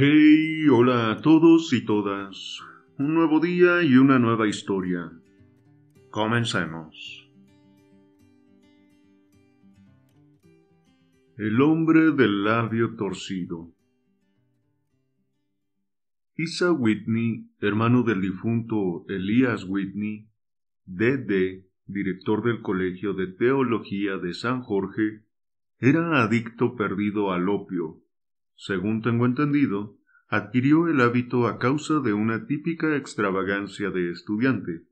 Hey, hola a todos y todas. Un nuevo día y una nueva historia. Comencemos. El hombre del labio torcido. Isa Whitney, hermano del difunto Elías Whitney, D.D., director del Colegio de Teología de San Jorge, era adicto perdido al opio según tengo entendido, adquirió el hábito a causa de una típica extravagancia de estudiante.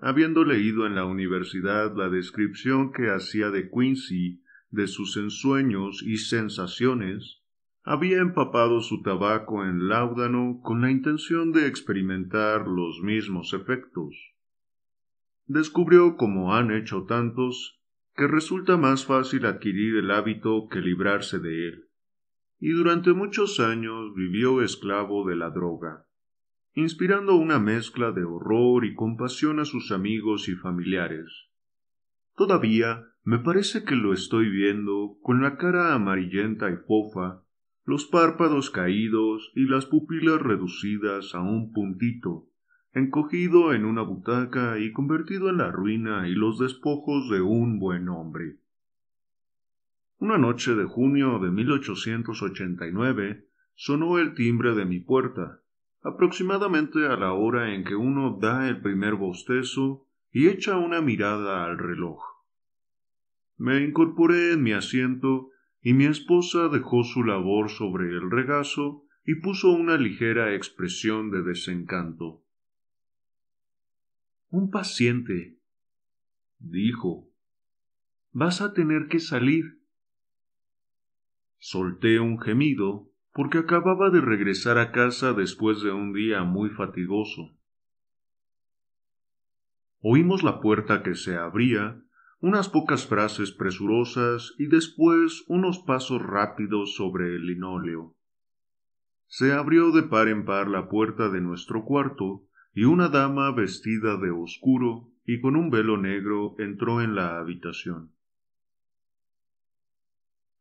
Habiendo leído en la universidad la descripción que hacía de Quincy de sus ensueños y sensaciones, había empapado su tabaco en láudano con la intención de experimentar los mismos efectos. Descubrió, como han hecho tantos, que resulta más fácil adquirir el hábito que librarse de él y durante muchos años vivió esclavo de la droga, inspirando una mezcla de horror y compasión a sus amigos y familiares. Todavía me parece que lo estoy viendo con la cara amarillenta y fofa, los párpados caídos y las pupilas reducidas a un puntito, encogido en una butaca y convertido en la ruina y los despojos de un buen hombre. Una noche de junio de 1889 sonó el timbre de mi puerta, aproximadamente a la hora en que uno da el primer bostezo y echa una mirada al reloj. Me incorporé en mi asiento y mi esposa dejó su labor sobre el regazo y puso una ligera expresión de desencanto. Un paciente, dijo. Vas a tener que salir. Solté un gemido porque acababa de regresar a casa después de un día muy fatigoso. Oímos la puerta que se abría, unas pocas frases presurosas y después unos pasos rápidos sobre el linóleo. Se abrió de par en par la puerta de nuestro cuarto y una dama vestida de oscuro y con un velo negro entró en la habitación.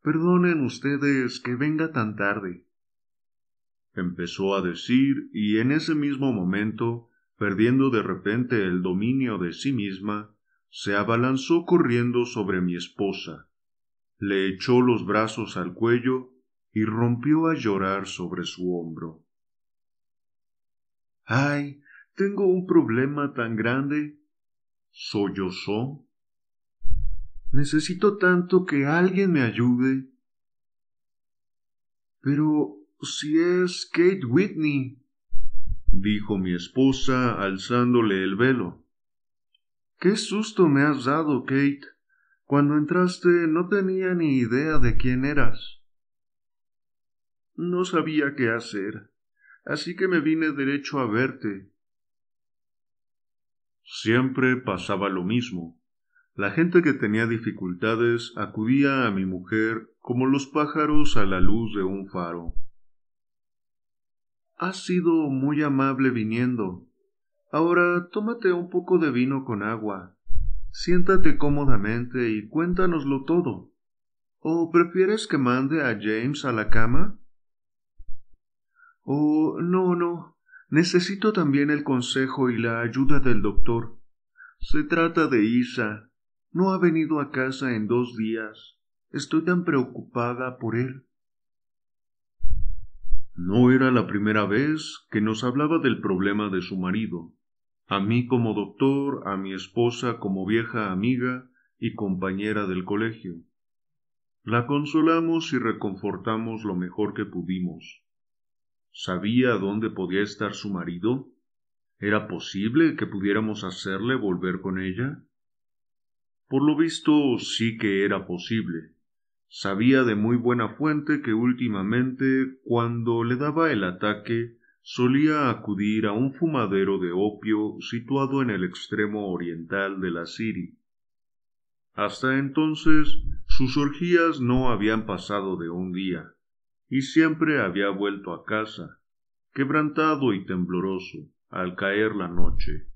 Perdonen ustedes que venga tan tarde. Empezó a decir y en ese mismo momento, perdiendo de repente el dominio de sí misma, se abalanzó corriendo sobre mi esposa, le echó los brazos al cuello y rompió a llorar sobre su hombro. Ay, tengo un problema tan grande, sollozó Necesito tanto que alguien me ayude. Pero si es Kate Whitney, dijo mi esposa alzándole el velo. Qué susto me has dado, Kate. Cuando entraste no tenía ni idea de quién eras. No sabía qué hacer, así que me vine derecho a verte. Siempre pasaba lo mismo. La gente que tenía dificultades acudía a mi mujer como los pájaros a la luz de un faro. Has sido muy amable viniendo. Ahora tómate un poco de vino con agua. Siéntate cómodamente y cuéntanoslo todo. ¿O prefieres que mande a James a la cama? Oh, no, no. Necesito también el consejo y la ayuda del doctor. Se trata de Isa, no ha venido a casa en dos días. Estoy tan preocupada por él. No era la primera vez que nos hablaba del problema de su marido. A mí como doctor, a mi esposa como vieja amiga y compañera del colegio. La consolamos y reconfortamos lo mejor que pudimos. ¿Sabía dónde podía estar su marido? ¿Era posible que pudiéramos hacerle volver con ella? Por lo visto sí que era posible. Sabía de muy buena fuente que últimamente, cuando le daba el ataque, solía acudir a un fumadero de opio situado en el extremo oriental de la Siri. Hasta entonces sus orgías no habían pasado de un día, y siempre había vuelto a casa, quebrantado y tembloroso, al caer la noche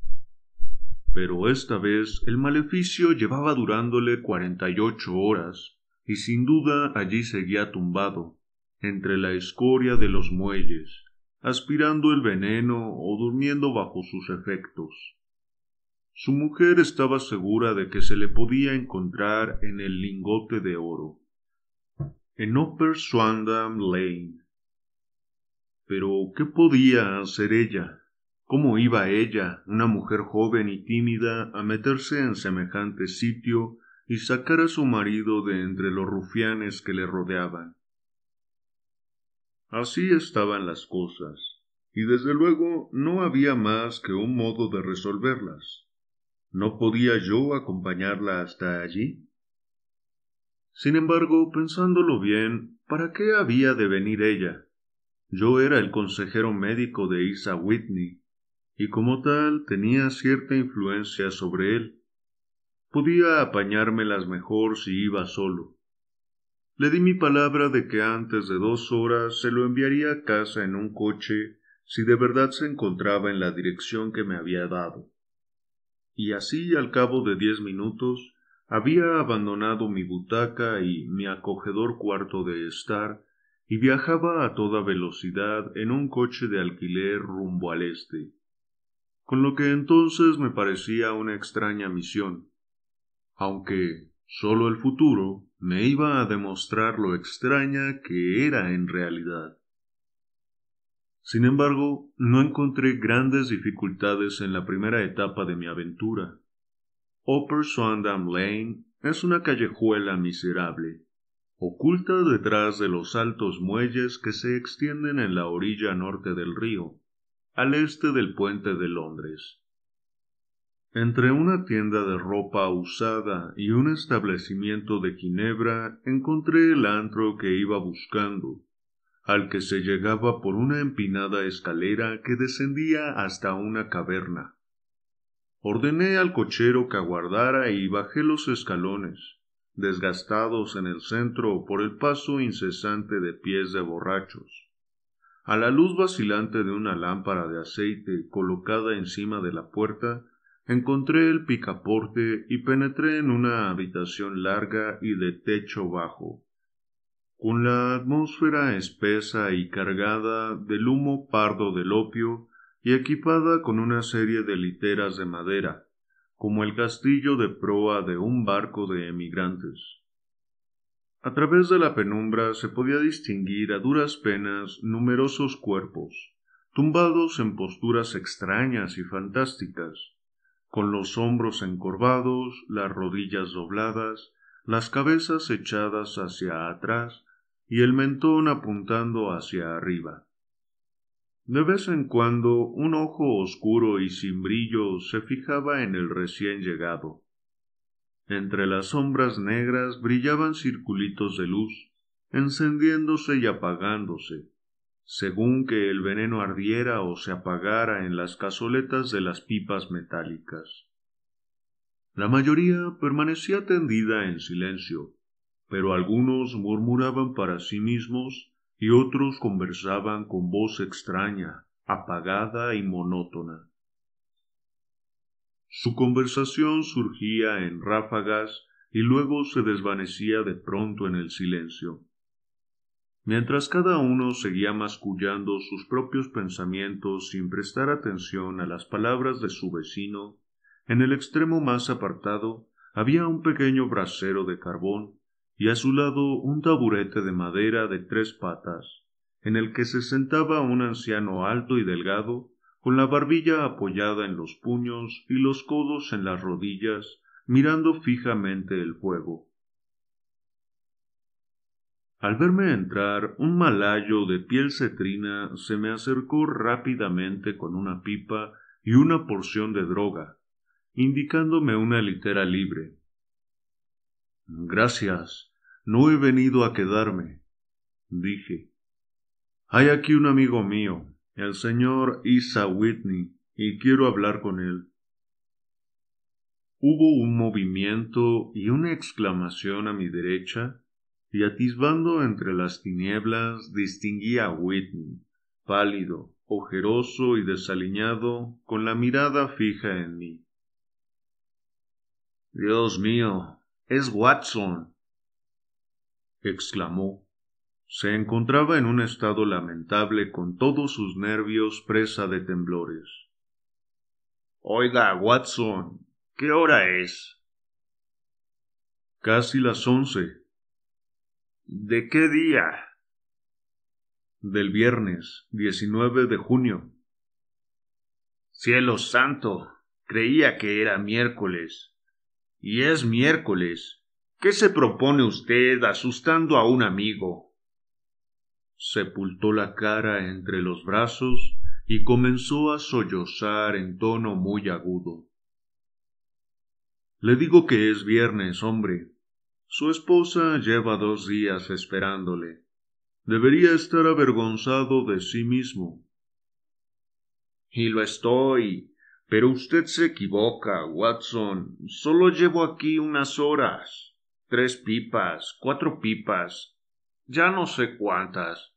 pero esta vez el maleficio llevaba durándole cuarenta y ocho horas, y sin duda allí seguía tumbado, entre la escoria de los muelles, aspirando el veneno o durmiendo bajo sus efectos. Su mujer estaba segura de que se le podía encontrar en el lingote de oro, en Upper Swandam Lane. Pero, ¿qué podía hacer ella? ¿Cómo iba ella, una mujer joven y tímida, a meterse en semejante sitio y sacar a su marido de entre los rufianes que le rodeaban? Así estaban las cosas, y desde luego no había más que un modo de resolverlas. ¿No podía yo acompañarla hasta allí? Sin embargo, pensándolo bien, ¿para qué había de venir ella? Yo era el consejero médico de Isa Whitney, y como tal tenía cierta influencia sobre él. Podía apañármelas mejor si iba solo. Le di mi palabra de que antes de dos horas se lo enviaría a casa en un coche si de verdad se encontraba en la dirección que me había dado. Y así al cabo de diez minutos había abandonado mi butaca y mi acogedor cuarto de estar y viajaba a toda velocidad en un coche de alquiler rumbo al este con lo que entonces me parecía una extraña misión, aunque solo el futuro me iba a demostrar lo extraña que era en realidad. Sin embargo, no encontré grandes dificultades en la primera etapa de mi aventura. Upper Swandam Lane es una callejuela miserable, oculta detrás de los altos muelles que se extienden en la orilla norte del río al este del puente de Londres. Entre una tienda de ropa usada y un establecimiento de Ginebra encontré el antro que iba buscando, al que se llegaba por una empinada escalera que descendía hasta una caverna. Ordené al cochero que aguardara y bajé los escalones, desgastados en el centro por el paso incesante de pies de borrachos. A la luz vacilante de una lámpara de aceite colocada encima de la puerta, encontré el picaporte y penetré en una habitación larga y de techo bajo. Con la atmósfera espesa y cargada del humo pardo del opio y equipada con una serie de literas de madera, como el castillo de proa de un barco de emigrantes. A través de la penumbra se podía distinguir a duras penas numerosos cuerpos, tumbados en posturas extrañas y fantásticas, con los hombros encorvados, las rodillas dobladas, las cabezas echadas hacia atrás y el mentón apuntando hacia arriba. De vez en cuando un ojo oscuro y sin brillo se fijaba en el recién llegado, entre las sombras negras brillaban circulitos de luz, encendiéndose y apagándose, según que el veneno ardiera o se apagara en las cazoletas de las pipas metálicas. La mayoría permanecía tendida en silencio, pero algunos murmuraban para sí mismos y otros conversaban con voz extraña, apagada y monótona. Su conversación surgía en ráfagas y luego se desvanecía de pronto en el silencio. Mientras cada uno seguía mascullando sus propios pensamientos sin prestar atención a las palabras de su vecino, en el extremo más apartado había un pequeño brasero de carbón y a su lado un taburete de madera de tres patas, en el que se sentaba un anciano alto y delgado con la barbilla apoyada en los puños y los codos en las rodillas, mirando fijamente el fuego. Al verme entrar, un malayo de piel cetrina se me acercó rápidamente con una pipa y una porción de droga, indicándome una litera libre. Gracias, no he venido a quedarme, dije. Hay aquí un amigo mío, el señor Isa Whitney, y quiero hablar con él. Hubo un movimiento y una exclamación a mi derecha, y atisbando entre las tinieblas distinguí a Whitney, pálido, ojeroso y desaliñado, con la mirada fija en mí. Dios mío, es Watson. exclamó. Se encontraba en un estado lamentable con todos sus nervios presa de temblores. Oiga, Watson, ¿qué hora es? Casi las once. ¿De qué día? Del viernes 19 de junio. Cielo santo, creía que era miércoles. Y es miércoles. ¿Qué se propone usted asustando a un amigo? sepultó la cara entre los brazos y comenzó a sollozar en tono muy agudo. Le digo que es viernes, hombre. Su esposa lleva dos días esperándole. Debería estar avergonzado de sí mismo. Y lo estoy. Pero usted se equivoca, Watson. Solo llevo aquí unas horas. Tres pipas, cuatro pipas, ya no sé cuántas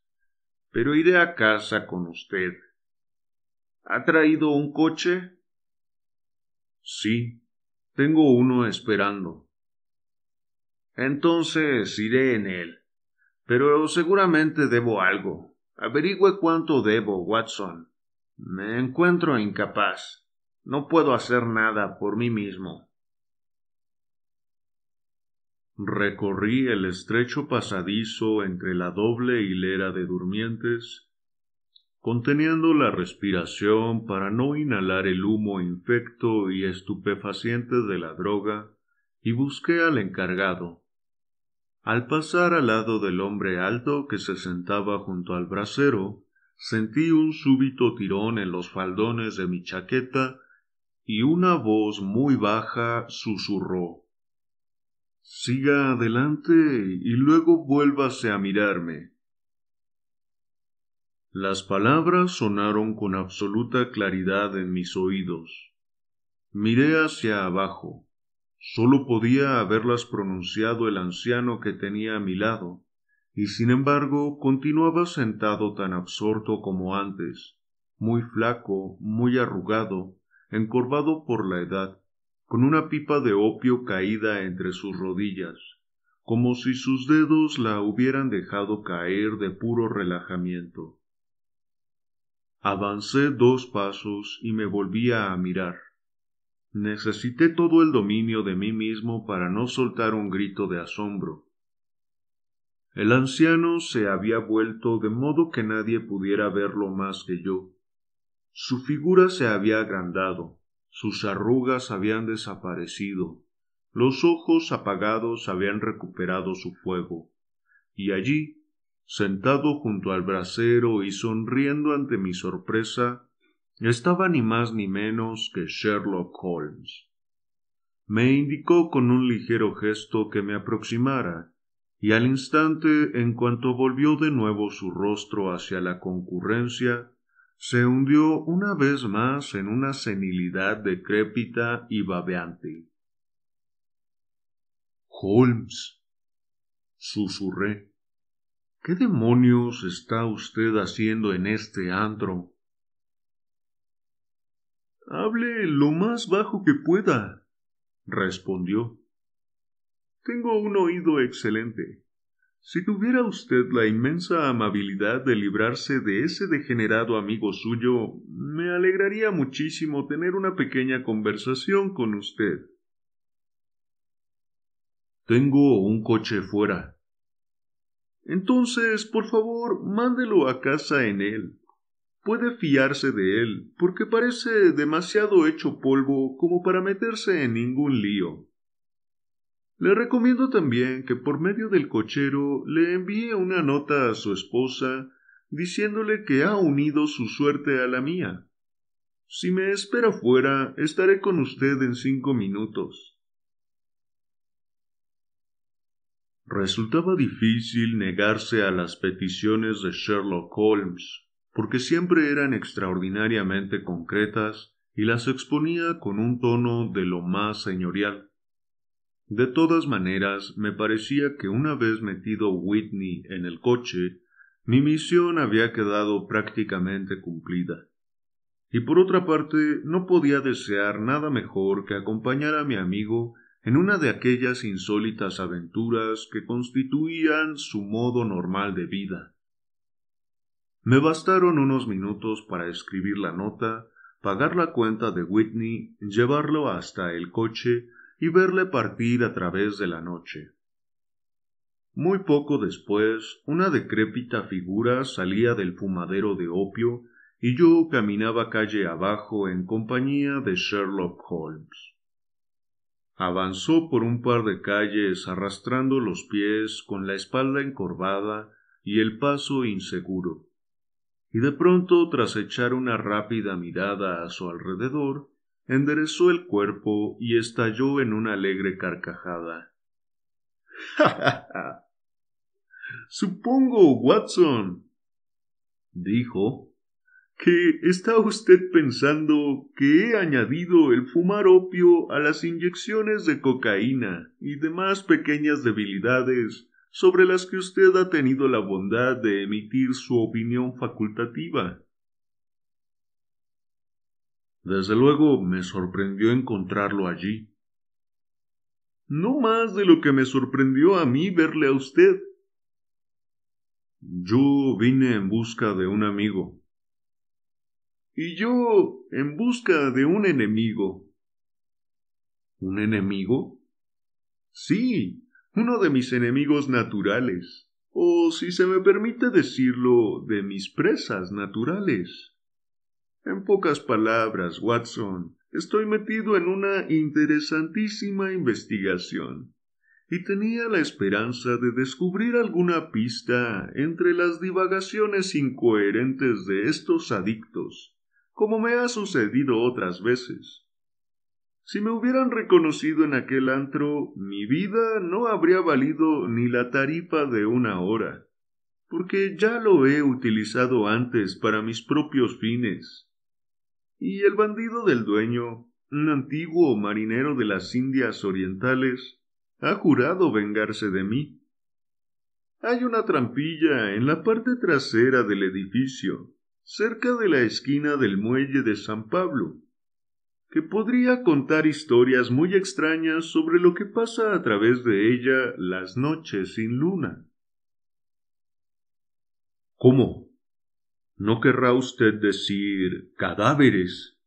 pero iré a casa con usted. ¿Ha traído un coche? Sí, tengo uno esperando. Entonces iré en él. Pero seguramente debo algo. Averigüe cuánto debo, Watson. Me encuentro incapaz. No puedo hacer nada por mí mismo recorrí el estrecho pasadizo entre la doble hilera de durmientes, conteniendo la respiración para no inhalar el humo infecto y estupefaciente de la droga, y busqué al encargado. Al pasar al lado del hombre alto que se sentaba junto al brasero, sentí un súbito tirón en los faldones de mi chaqueta y una voz muy baja susurró Siga adelante y luego vuélvase a mirarme. Las palabras sonaron con absoluta claridad en mis oídos. Miré hacia abajo. Solo podía haberlas pronunciado el anciano que tenía a mi lado, y sin embargo continuaba sentado tan absorto como antes, muy flaco, muy arrugado, encorvado por la edad, con una pipa de opio caída entre sus rodillas, como si sus dedos la hubieran dejado caer de puro relajamiento. Avancé dos pasos y me volví a mirar. Necesité todo el dominio de mí mismo para no soltar un grito de asombro. El anciano se había vuelto de modo que nadie pudiera verlo más que yo. Su figura se había agrandado, sus arrugas habían desaparecido, los ojos apagados habían recuperado su fuego, y allí, sentado junto al brasero y sonriendo ante mi sorpresa, estaba ni más ni menos que Sherlock Holmes. Me indicó con un ligero gesto que me aproximara, y al instante, en cuanto volvió de nuevo su rostro hacia la concurrencia, se hundió una vez más en una senilidad decrépita y babeante. Holmes, susurré, ¿qué demonios está usted haciendo en este antro? Hable lo más bajo que pueda, respondió. Tengo un oído excelente si tuviera usted la inmensa amabilidad de librarse de ese degenerado amigo suyo, me alegraría muchísimo tener una pequeña conversación con usted. Tengo un coche fuera. Entonces, por favor, mándelo a casa en él. Puede fiarse de él, porque parece demasiado hecho polvo como para meterse en ningún lío. Le recomiendo también que por medio del cochero le envíe una nota a su esposa diciéndole que ha unido su suerte a la mía. Si me espera fuera, estaré con usted en cinco minutos. Resultaba difícil negarse a las peticiones de Sherlock Holmes, porque siempre eran extraordinariamente concretas y las exponía con un tono de lo más señorial. De todas maneras, me parecía que una vez metido Whitney en el coche, mi misión había quedado prácticamente cumplida. Y por otra parte, no podía desear nada mejor que acompañar a mi amigo en una de aquellas insólitas aventuras que constituían su modo normal de vida. Me bastaron unos minutos para escribir la nota, pagar la cuenta de Whitney, llevarlo hasta el coche y verle partir a través de la noche. Muy poco después, una decrépita figura salía del fumadero de opio y yo caminaba calle abajo en compañía de Sherlock Holmes. Avanzó por un par de calles arrastrando los pies con la espalda encorvada y el paso inseguro. Y de pronto, tras echar una rápida mirada a su alrededor, enderezó el cuerpo y estalló en una alegre carcajada. Supongo, Watson, dijo, que está usted pensando que he añadido el fumar opio a las inyecciones de cocaína y demás pequeñas debilidades sobre las que usted ha tenido la bondad de emitir su opinión facultativa. Desde luego me sorprendió encontrarlo allí. No más de lo que me sorprendió a mí verle a usted. Yo vine en busca de un amigo. Y yo en busca de un enemigo. ¿Un enemigo? Sí, uno de mis enemigos naturales, o si se me permite decirlo, de mis presas naturales. En pocas palabras, Watson, estoy metido en una interesantísima investigación y tenía la esperanza de descubrir alguna pista entre las divagaciones incoherentes de estos adictos, como me ha sucedido otras veces. Si me hubieran reconocido en aquel antro, mi vida no habría valido ni la tarifa de una hora, porque ya lo he utilizado antes para mis propios fines y el bandido del dueño, un antiguo marinero de las Indias Orientales, ha jurado vengarse de mí. Hay una trampilla en la parte trasera del edificio, cerca de la esquina del muelle de San Pablo, que podría contar historias muy extrañas sobre lo que pasa a través de ella las noches sin luna. ¿Cómo? ¿No querrá usted decir cadáveres?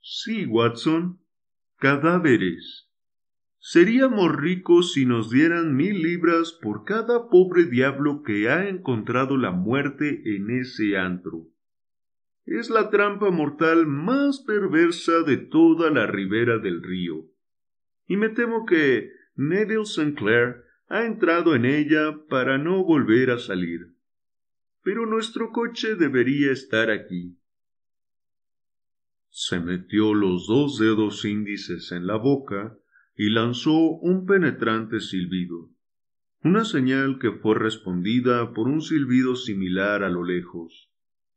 Sí, Watson, cadáveres. Seríamos ricos si nos dieran mil libras por cada pobre diablo que ha encontrado la muerte en ese antro. Es la trampa mortal más perversa de toda la ribera del río. Y me temo que Neville Sinclair ha entrado en ella para no volver a salir pero nuestro coche debería estar aquí. Se metió los dos dedos índices en la boca y lanzó un penetrante silbido, una señal que fue respondida por un silbido similar a lo lejos,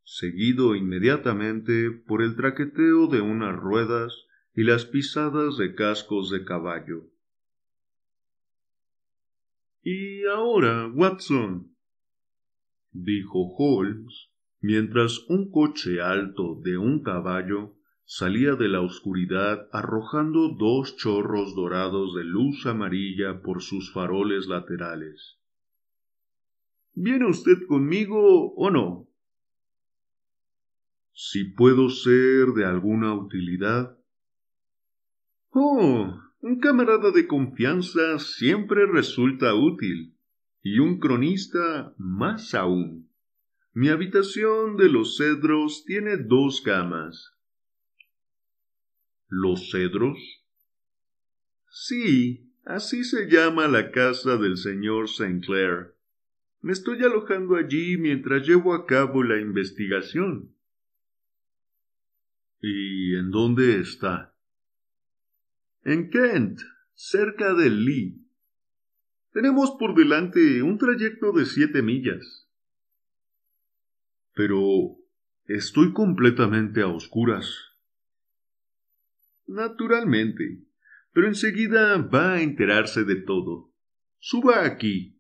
seguido inmediatamente por el traqueteo de unas ruedas y las pisadas de cascos de caballo. Y ahora, Watson, dijo Holmes, mientras un coche alto de un caballo salía de la oscuridad arrojando dos chorros dorados de luz amarilla por sus faroles laterales. ¿Viene usted conmigo o no? Si puedo ser de alguna utilidad. Oh, un camarada de confianza siempre resulta útil y un cronista más aún. Mi habitación de los cedros tiene dos camas. ¿Los cedros? Sí, así se llama la casa del señor Saint Clair. Me estoy alojando allí mientras llevo a cabo la investigación. ¿Y en dónde está? En Kent, cerca de Lee. Tenemos por delante un trayecto de siete millas. Pero estoy completamente a oscuras. Naturalmente, pero enseguida va a enterarse de todo. Suba aquí.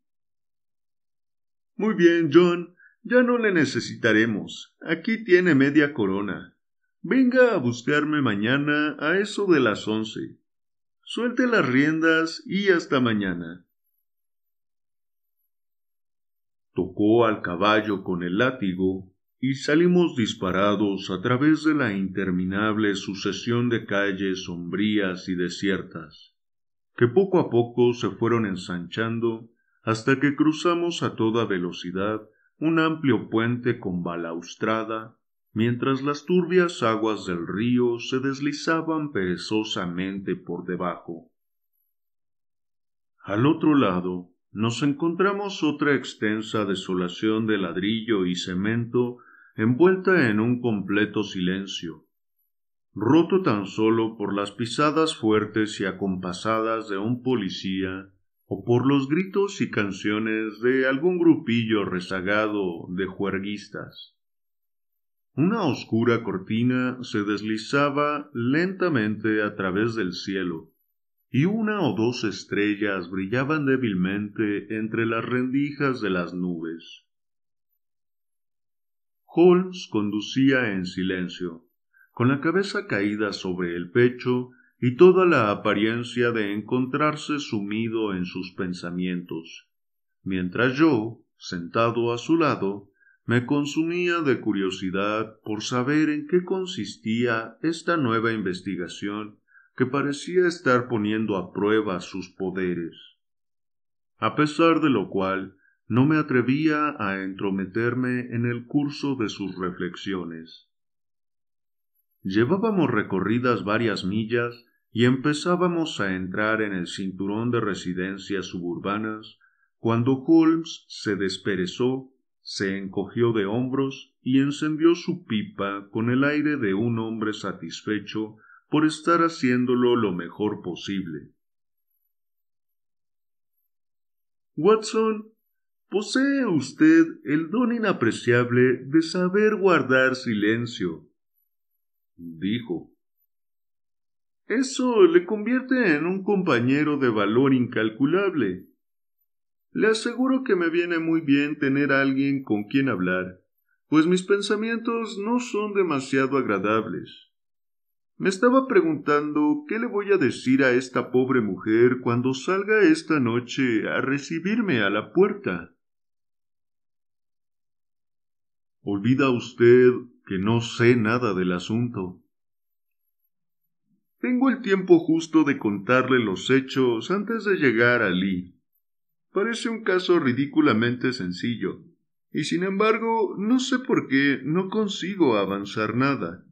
Muy bien, John, ya no le necesitaremos. Aquí tiene media corona. Venga a buscarme mañana a eso de las once. Suelte las riendas y hasta mañana. tocó al caballo con el látigo y salimos disparados a través de la interminable sucesión de calles sombrías y desiertas, que poco a poco se fueron ensanchando hasta que cruzamos a toda velocidad un amplio puente con balaustrada, mientras las turbias aguas del río se deslizaban perezosamente por debajo. Al otro lado, nos encontramos otra extensa desolación de ladrillo y cemento envuelta en un completo silencio, roto tan solo por las pisadas fuertes y acompasadas de un policía o por los gritos y canciones de algún grupillo rezagado de juerguistas. Una oscura cortina se deslizaba lentamente a través del cielo, y una o dos estrellas brillaban débilmente entre las rendijas de las nubes. Holmes conducía en silencio, con la cabeza caída sobre el pecho y toda la apariencia de encontrarse sumido en sus pensamientos, mientras yo, sentado a su lado, me consumía de curiosidad por saber en qué consistía esta nueva investigación que parecía estar poniendo a prueba sus poderes. A pesar de lo cual, no me atrevía a entrometerme en el curso de sus reflexiones. Llevábamos recorridas varias millas y empezábamos a entrar en el cinturón de residencias suburbanas cuando Holmes se desperezó, se encogió de hombros y encendió su pipa con el aire de un hombre satisfecho por estar haciéndolo lo mejor posible. Watson, posee usted el don inapreciable de saber guardar silencio, dijo. Eso le convierte en un compañero de valor incalculable. Le aseguro que me viene muy bien tener a alguien con quien hablar, pues mis pensamientos no son demasiado agradables. Me estaba preguntando qué le voy a decir a esta pobre mujer cuando salga esta noche a recibirme a la puerta. Olvida usted que no sé nada del asunto. Tengo el tiempo justo de contarle los hechos antes de llegar a Lee. Parece un caso ridículamente sencillo, y sin embargo no sé por qué no consigo avanzar nada.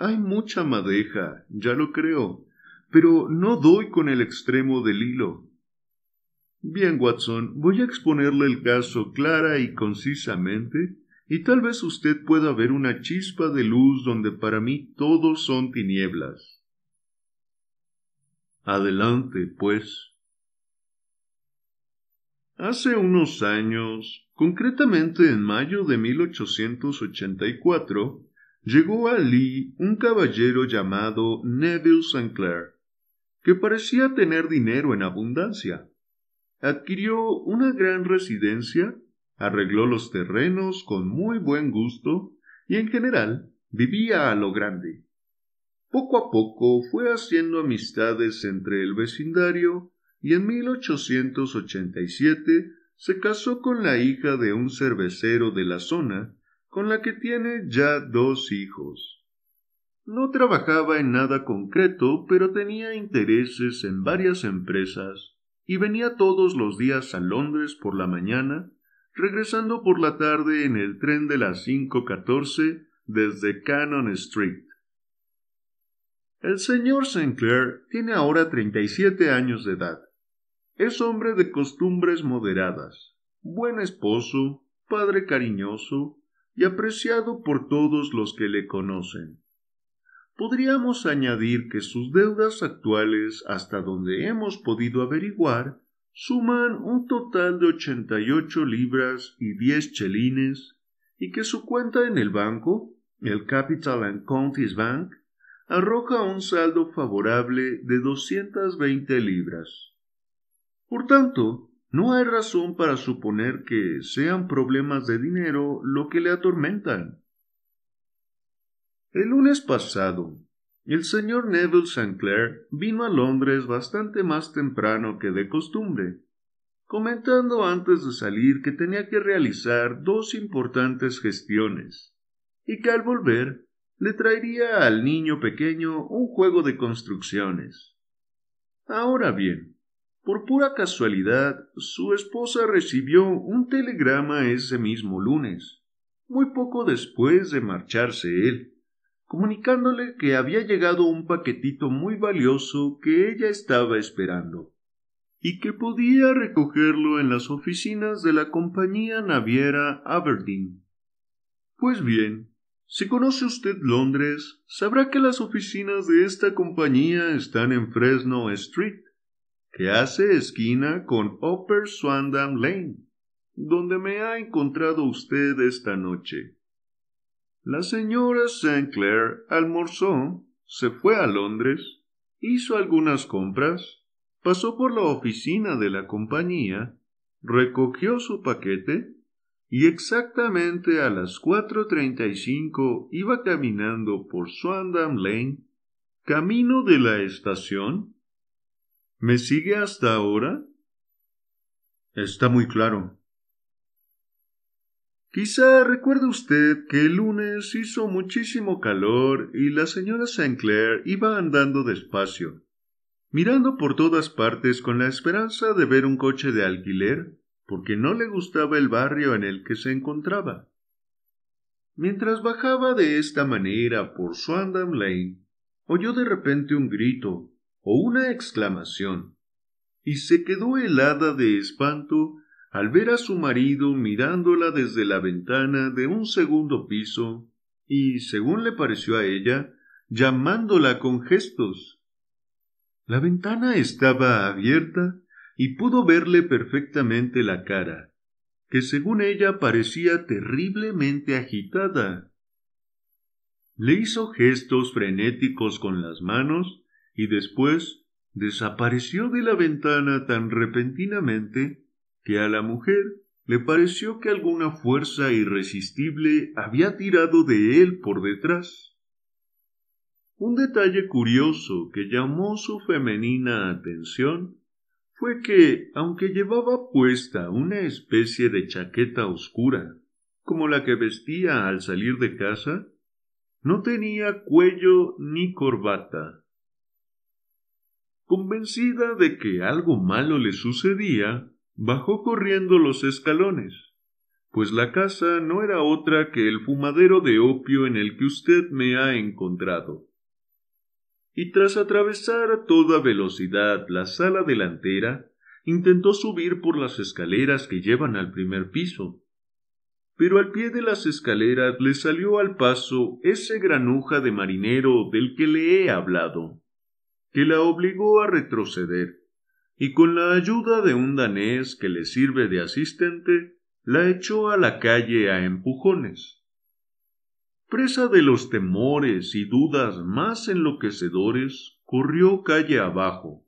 Hay mucha madeja, ya lo creo, pero no doy con el extremo del hilo. Bien, Watson, voy a exponerle el caso clara y concisamente, y tal vez usted pueda ver una chispa de luz donde para mí todos son tinieblas. Adelante, pues. Hace unos años, concretamente en mayo de 1884, llegó a Lee un caballero llamado Neville St. Clair, que parecía tener dinero en abundancia. Adquirió una gran residencia, arregló los terrenos con muy buen gusto y en general vivía a lo grande. Poco a poco fue haciendo amistades entre el vecindario y en 1887 se casó con la hija de un cervecero de la zona con la que tiene ya dos hijos. No trabajaba en nada concreto, pero tenía intereses en varias empresas y venía todos los días a Londres por la mañana, regresando por la tarde en el tren de las 5.14 desde Cannon Street. El señor Sinclair tiene ahora 37 años de edad. Es hombre de costumbres moderadas, buen esposo, padre cariñoso, y apreciado por todos los que le conocen. Podríamos añadir que sus deudas actuales, hasta donde hemos podido averiguar, suman un total de ocho libras y diez chelines, y que su cuenta en el banco, el Capital and Counties Bank, arroja un saldo favorable de 220 libras. Por tanto, no hay razón para suponer que sean problemas de dinero lo que le atormentan. El lunes pasado, el señor Neville St. Clair vino a Londres bastante más temprano que de costumbre, comentando antes de salir que tenía que realizar dos importantes gestiones, y que al volver le traería al niño pequeño un juego de construcciones. Ahora bien, por pura casualidad, su esposa recibió un telegrama ese mismo lunes, muy poco después de marcharse él, comunicándole que había llegado un paquetito muy valioso que ella estaba esperando y que podía recogerlo en las oficinas de la compañía naviera Aberdeen. Pues bien, si conoce usted Londres, sabrá que las oficinas de esta compañía están en Fresno Street, que hace esquina con Upper Swandam Lane, donde me ha encontrado usted esta noche. La señora St. Clair almorzó, se fue a Londres, hizo algunas compras, pasó por la oficina de la compañía, recogió su paquete y exactamente a las cuatro treinta y cinco iba caminando por Swandam Lane, camino de la estación, ¿Me sigue hasta ahora? Está muy claro. Quizá recuerde usted que el lunes hizo muchísimo calor y la señora St. Clair iba andando despacio, mirando por todas partes con la esperanza de ver un coche de alquiler, porque no le gustaba el barrio en el que se encontraba. Mientras bajaba de esta manera por Swandam Lane, oyó de repente un grito, una exclamación, y se quedó helada de espanto al ver a su marido mirándola desde la ventana de un segundo piso y, según le pareció a ella, llamándola con gestos. La ventana estaba abierta y pudo verle perfectamente la cara, que según ella parecía terriblemente agitada. Le hizo gestos frenéticos con las manos y después desapareció de la ventana tan repentinamente que a la mujer le pareció que alguna fuerza irresistible había tirado de él por detrás. Un detalle curioso que llamó su femenina atención fue que, aunque llevaba puesta una especie de chaqueta oscura, como la que vestía al salir de casa, no tenía cuello ni corbata Convencida de que algo malo le sucedía, bajó corriendo los escalones, pues la casa no era otra que el fumadero de opio en el que usted me ha encontrado. Y tras atravesar a toda velocidad la sala delantera, intentó subir por las escaleras que llevan al primer piso. Pero al pie de las escaleras le salió al paso ese granuja de marinero del que le he hablado que la obligó a retroceder, y con la ayuda de un danés que le sirve de asistente, la echó a la calle a empujones. Presa de los temores y dudas más enloquecedores, corrió calle abajo,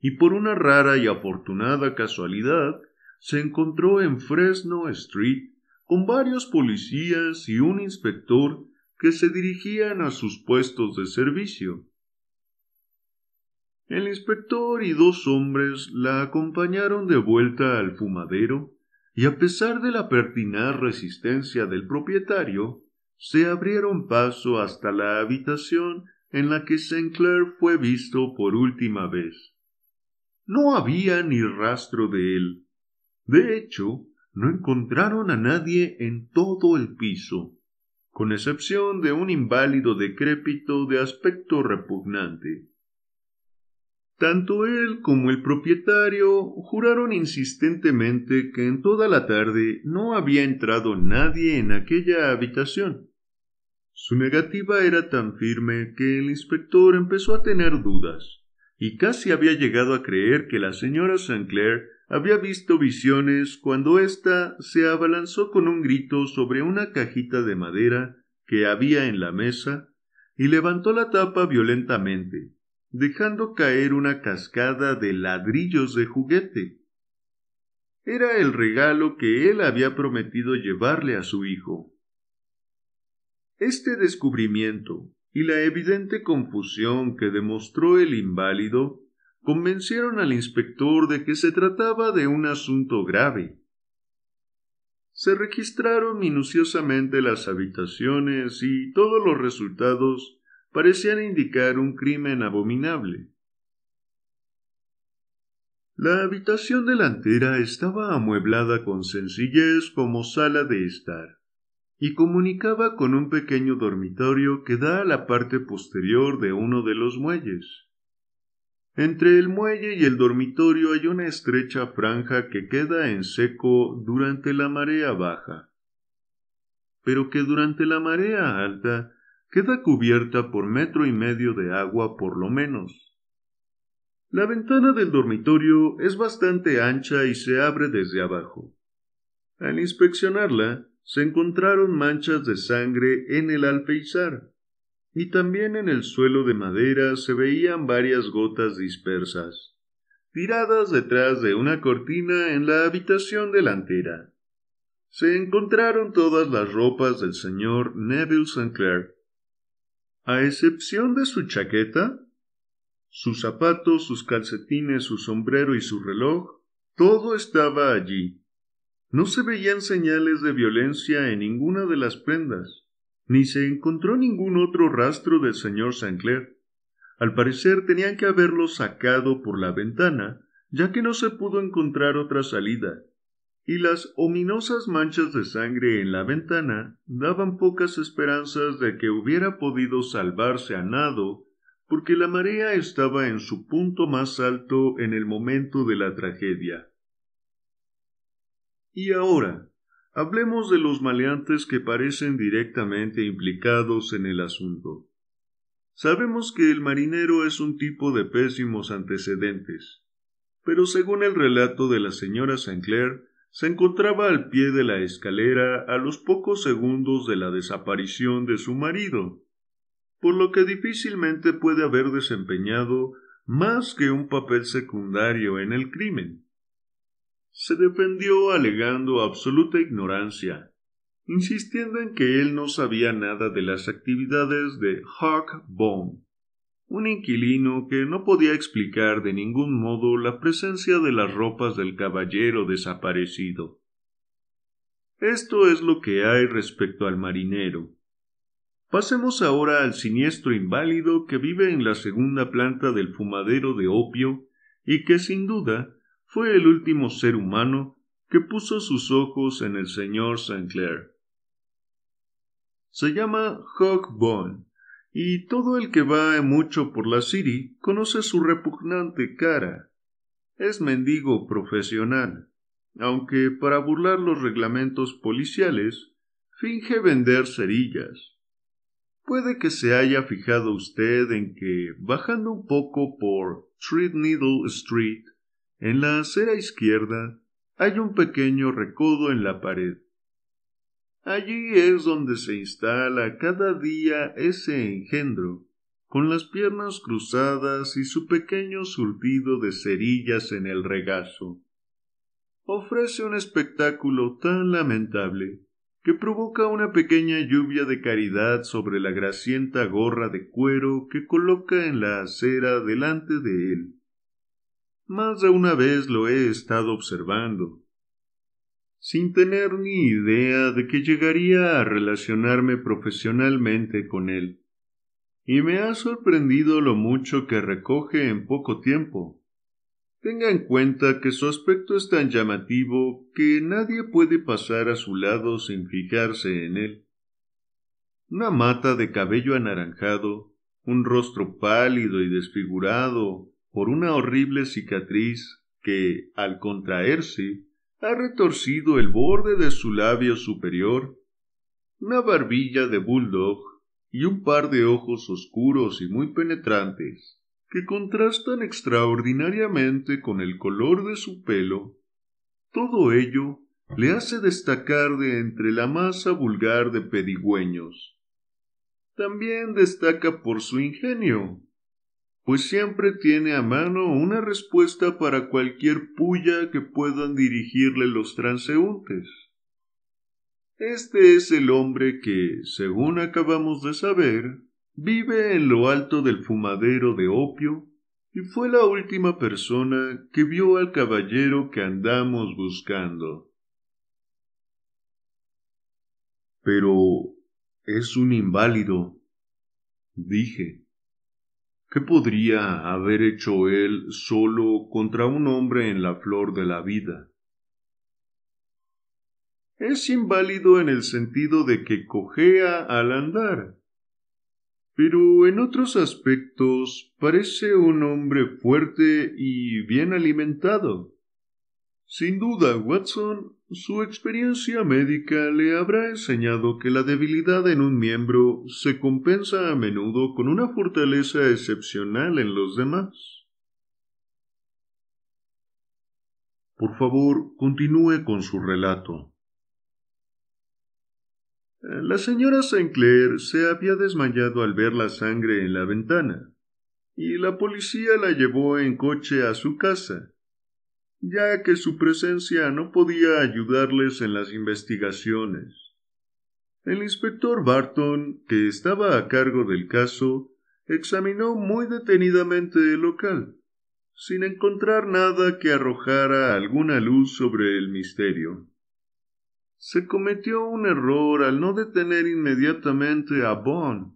y por una rara y afortunada casualidad se encontró en Fresno Street con varios policías y un inspector que se dirigían a sus puestos de servicio. El inspector y dos hombres la acompañaron de vuelta al fumadero y a pesar de la pertinaz resistencia del propietario, se abrieron paso hasta la habitación en la que Sinclair fue visto por última vez. No había ni rastro de él. De hecho, no encontraron a nadie en todo el piso, con excepción de un inválido decrépito de aspecto repugnante. Tanto él como el propietario juraron insistentemente que en toda la tarde no había entrado nadie en aquella habitación. Su negativa era tan firme que el inspector empezó a tener dudas, y casi había llegado a creer que la señora St. Clair había visto visiones cuando ésta se abalanzó con un grito sobre una cajita de madera que había en la mesa y levantó la tapa violentamente dejando caer una cascada de ladrillos de juguete. Era el regalo que él había prometido llevarle a su hijo. Este descubrimiento y la evidente confusión que demostró el inválido convencieron al inspector de que se trataba de un asunto grave. Se registraron minuciosamente las habitaciones y todos los resultados parecían indicar un crimen abominable. La habitación delantera estaba amueblada con sencillez como sala de estar, y comunicaba con un pequeño dormitorio que da a la parte posterior de uno de los muelles. Entre el muelle y el dormitorio hay una estrecha franja que queda en seco durante la marea baja, pero que durante la marea alta queda cubierta por metro y medio de agua por lo menos. La ventana del dormitorio es bastante ancha y se abre desde abajo. Al inspeccionarla, se encontraron manchas de sangre en el alfeizar, y también en el suelo de madera se veían varias gotas dispersas, tiradas detrás de una cortina en la habitación delantera. Se encontraron todas las ropas del señor Neville St. A excepción de su chaqueta, sus zapatos, sus calcetines, su sombrero y su reloj, todo estaba allí. No se veían señales de violencia en ninguna de las prendas, ni se encontró ningún otro rastro del señor Clair. Al parecer tenían que haberlo sacado por la ventana, ya que no se pudo encontrar otra salida y las ominosas manchas de sangre en la ventana daban pocas esperanzas de que hubiera podido salvarse a nado, porque la marea estaba en su punto más alto en el momento de la tragedia. Y ahora, hablemos de los maleantes que parecen directamente implicados en el asunto. Sabemos que el marinero es un tipo de pésimos antecedentes, pero según el relato de la señora Sinclair, se encontraba al pie de la escalera a los pocos segundos de la desaparición de su marido, por lo que difícilmente puede haber desempeñado más que un papel secundario en el crimen. Se defendió alegando absoluta ignorancia, insistiendo en que él no sabía nada de las actividades de Hawk Bone un inquilino que no podía explicar de ningún modo la presencia de las ropas del caballero desaparecido. Esto es lo que hay respecto al marinero. Pasemos ahora al siniestro inválido que vive en la segunda planta del fumadero de opio y que sin duda fue el último ser humano que puso sus ojos en el señor Saint Clair. Se llama y todo el que va mucho por la City conoce su repugnante cara. Es mendigo profesional, aunque para burlar los reglamentos policiales finge vender cerillas. Puede que se haya fijado usted en que, bajando un poco por Threadneedle Street, en la acera izquierda hay un pequeño recodo en la pared. Allí es donde se instala cada día ese engendro, con las piernas cruzadas y su pequeño surtido de cerillas en el regazo. Ofrece un espectáculo tan lamentable que provoca una pequeña lluvia de caridad sobre la grasienta gorra de cuero que coloca en la acera delante de él. Más de una vez lo he estado observando, sin tener ni idea de que llegaría a relacionarme profesionalmente con él. Y me ha sorprendido lo mucho que recoge en poco tiempo. Tenga en cuenta que su aspecto es tan llamativo que nadie puede pasar a su lado sin fijarse en él. Una mata de cabello anaranjado, un rostro pálido y desfigurado por una horrible cicatriz que, al contraerse, ha retorcido el borde de su labio superior, una barbilla de bulldog y un par de ojos oscuros y muy penetrantes, que contrastan extraordinariamente con el color de su pelo. Todo ello le hace destacar de entre la masa vulgar de pedigüeños. También destaca por su ingenio, pues siempre tiene a mano una respuesta para cualquier puya que puedan dirigirle los transeúntes. Este es el hombre que, según acabamos de saber, vive en lo alto del fumadero de opio y fue la última persona que vio al caballero que andamos buscando. Pero es un inválido, dije. ¿Qué podría haber hecho él solo contra un hombre en la flor de la vida? Es inválido en el sentido de que cojea al andar, pero en otros aspectos parece un hombre fuerte y bien alimentado. Sin duda, Watson, su experiencia médica le habrá enseñado que la debilidad en un miembro se compensa a menudo con una fortaleza excepcional en los demás. Por favor, continúe con su relato. La señora Sinclair se había desmayado al ver la sangre en la ventana, y la policía la llevó en coche a su casa ya que su presencia no podía ayudarles en las investigaciones. El inspector Barton, que estaba a cargo del caso, examinó muy detenidamente el local, sin encontrar nada que arrojara alguna luz sobre el misterio. Se cometió un error al no detener inmediatamente a Bond,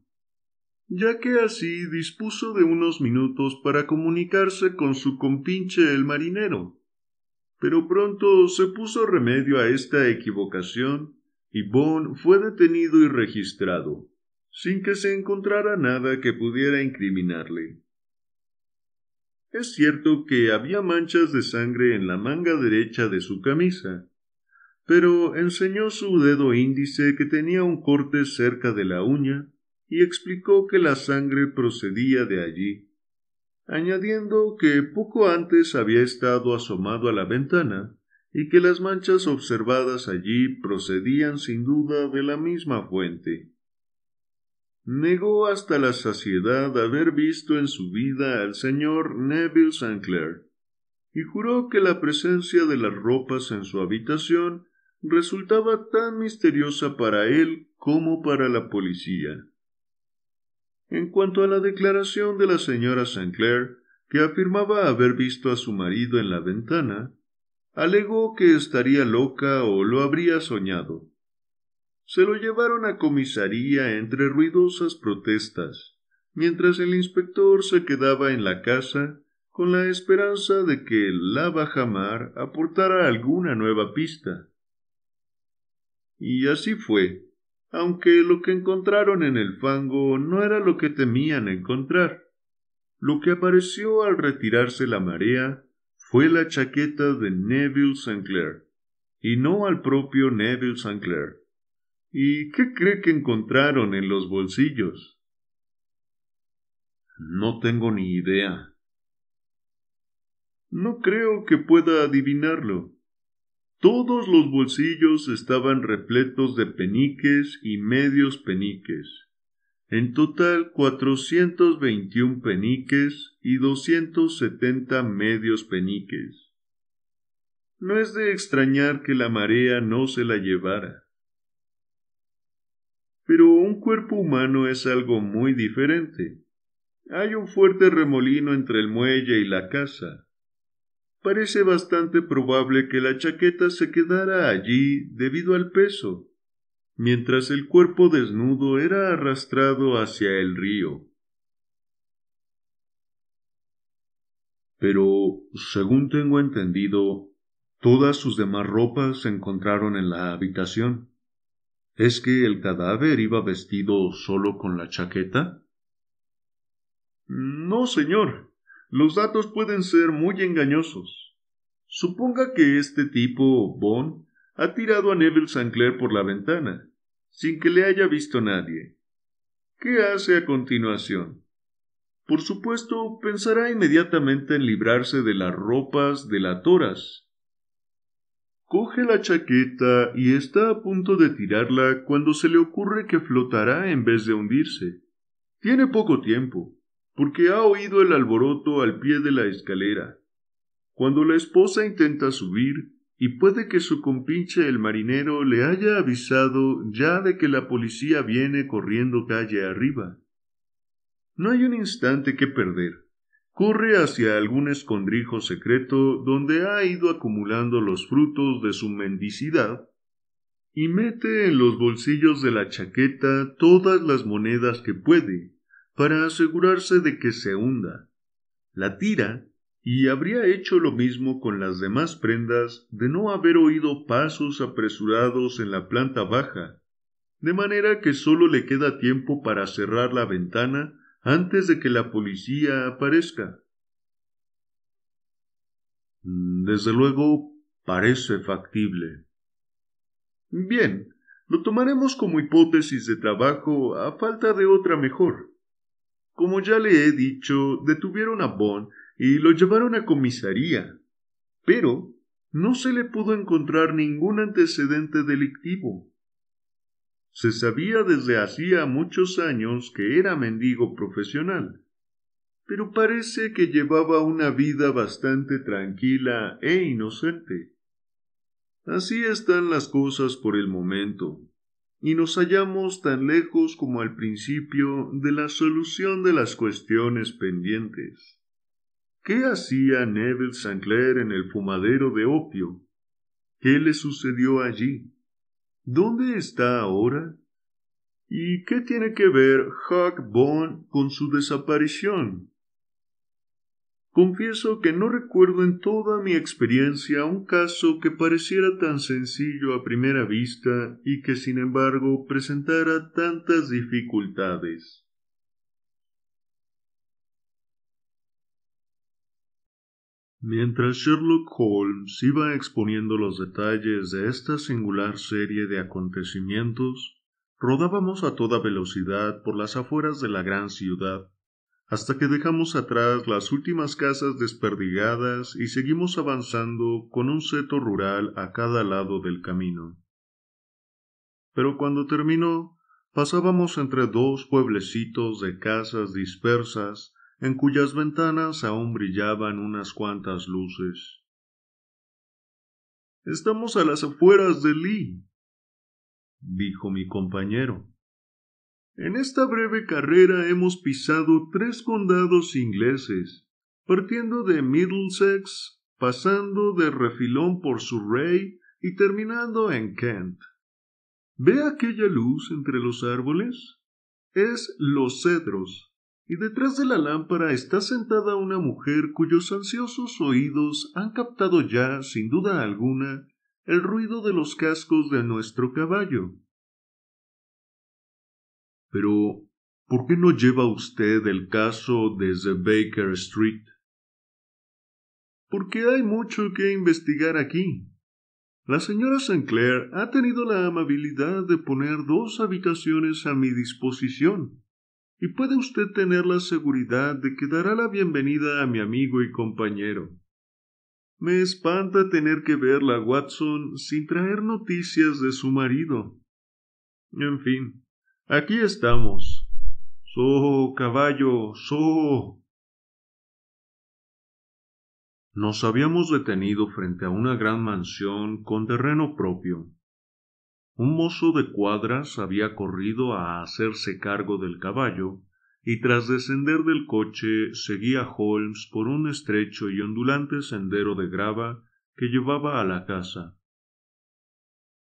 ya que así dispuso de unos minutos para comunicarse con su compinche el marinero, pero pronto se puso remedio a esta equivocación y Bond fue detenido y registrado, sin que se encontrara nada que pudiera incriminarle. Es cierto que había manchas de sangre en la manga derecha de su camisa, pero enseñó su dedo índice que tenía un corte cerca de la uña y explicó que la sangre procedía de allí, añadiendo que poco antes había estado asomado a la ventana y que las manchas observadas allí procedían sin duda de la misma fuente. Negó hasta la saciedad haber visto en su vida al señor Neville Sinclair, Clair, y juró que la presencia de las ropas en su habitación resultaba tan misteriosa para él como para la policía. En cuanto a la declaración de la señora St. Clair, que afirmaba haber visto a su marido en la ventana, alegó que estaría loca o lo habría soñado. Se lo llevaron a comisaría entre ruidosas protestas, mientras el inspector se quedaba en la casa con la esperanza de que la bajamar aportara alguna nueva pista. Y así fue aunque lo que encontraron en el fango no era lo que temían encontrar. Lo que apareció al retirarse la marea fue la chaqueta de Neville Sinclair, Clair, y no al propio Neville Sinclair. Clair. ¿Y qué cree que encontraron en los bolsillos? No tengo ni idea. No creo que pueda adivinarlo. Todos los bolsillos estaban repletos de peniques y medios peniques. En total cuatrocientos veintiún peniques y doscientos setenta medios peniques. No es de extrañar que la marea no se la llevara. Pero un cuerpo humano es algo muy diferente. Hay un fuerte remolino entre el muelle y la casa parece bastante probable que la chaqueta se quedara allí debido al peso, mientras el cuerpo desnudo era arrastrado hacia el río. Pero, según tengo entendido, todas sus demás ropas se encontraron en la habitación. ¿Es que el cadáver iba vestido solo con la chaqueta? No, señor. Los datos pueden ser muy engañosos. Suponga que este tipo, Bon ha tirado a Neville Sinclair por la ventana, sin que le haya visto nadie. ¿Qué hace a continuación? Por supuesto, pensará inmediatamente en librarse de las ropas de delatoras. Coge la chaqueta y está a punto de tirarla cuando se le ocurre que flotará en vez de hundirse. Tiene poco tiempo porque ha oído el alboroto al pie de la escalera. Cuando la esposa intenta subir, y puede que su compinche el marinero le haya avisado ya de que la policía viene corriendo calle arriba. No hay un instante que perder. Corre hacia algún escondrijo secreto donde ha ido acumulando los frutos de su mendicidad y mete en los bolsillos de la chaqueta todas las monedas que puede, para asegurarse de que se hunda. La tira y habría hecho lo mismo con las demás prendas de no haber oído pasos apresurados en la planta baja, de manera que solo le queda tiempo para cerrar la ventana antes de que la policía aparezca. Desde luego, parece factible. Bien, lo tomaremos como hipótesis de trabajo a falta de otra mejor. Como ya le he dicho, detuvieron a Bon y lo llevaron a comisaría, pero no se le pudo encontrar ningún antecedente delictivo. Se sabía desde hacía muchos años que era mendigo profesional, pero parece que llevaba una vida bastante tranquila e inocente. Así están las cosas por el momento y nos hallamos tan lejos como al principio de la solución de las cuestiones pendientes. ¿Qué hacía Neville St. Clair en el fumadero de opio? ¿Qué le sucedió allí? ¿Dónde está ahora? ¿Y qué tiene que ver Huck Bond con su desaparición? Confieso que no recuerdo en toda mi experiencia un caso que pareciera tan sencillo a primera vista y que sin embargo presentara tantas dificultades. Mientras Sherlock Holmes iba exponiendo los detalles de esta singular serie de acontecimientos, rodábamos a toda velocidad por las afueras de la gran ciudad, hasta que dejamos atrás las últimas casas desperdigadas y seguimos avanzando con un seto rural a cada lado del camino. Pero cuando terminó, pasábamos entre dos pueblecitos de casas dispersas en cuyas ventanas aún brillaban unas cuantas luces. Estamos a las afueras de Lee, dijo mi compañero. En esta breve carrera hemos pisado tres condados ingleses, partiendo de Middlesex, pasando de refilón por Surrey y terminando en Kent. ¿Ve aquella luz entre los árboles? Es los cedros, y detrás de la lámpara está sentada una mujer cuyos ansiosos oídos han captado ya, sin duda alguna, el ruido de los cascos de nuestro caballo. Pero, ¿por qué no lleva usted el caso desde Baker Street? Porque hay mucho que investigar aquí. La señora Sinclair ha tenido la amabilidad de poner dos habitaciones a mi disposición, y puede usted tener la seguridad de que dará la bienvenida a mi amigo y compañero. Me espanta tener que verla, Watson, sin traer noticias de su marido. En fin, Aquí estamos. So, caballo, so. Nos habíamos detenido frente a una gran mansión con terreno propio. Un mozo de cuadras había corrido a hacerse cargo del caballo, y tras descender del coche seguía Holmes por un estrecho y ondulante sendero de grava que llevaba a la casa.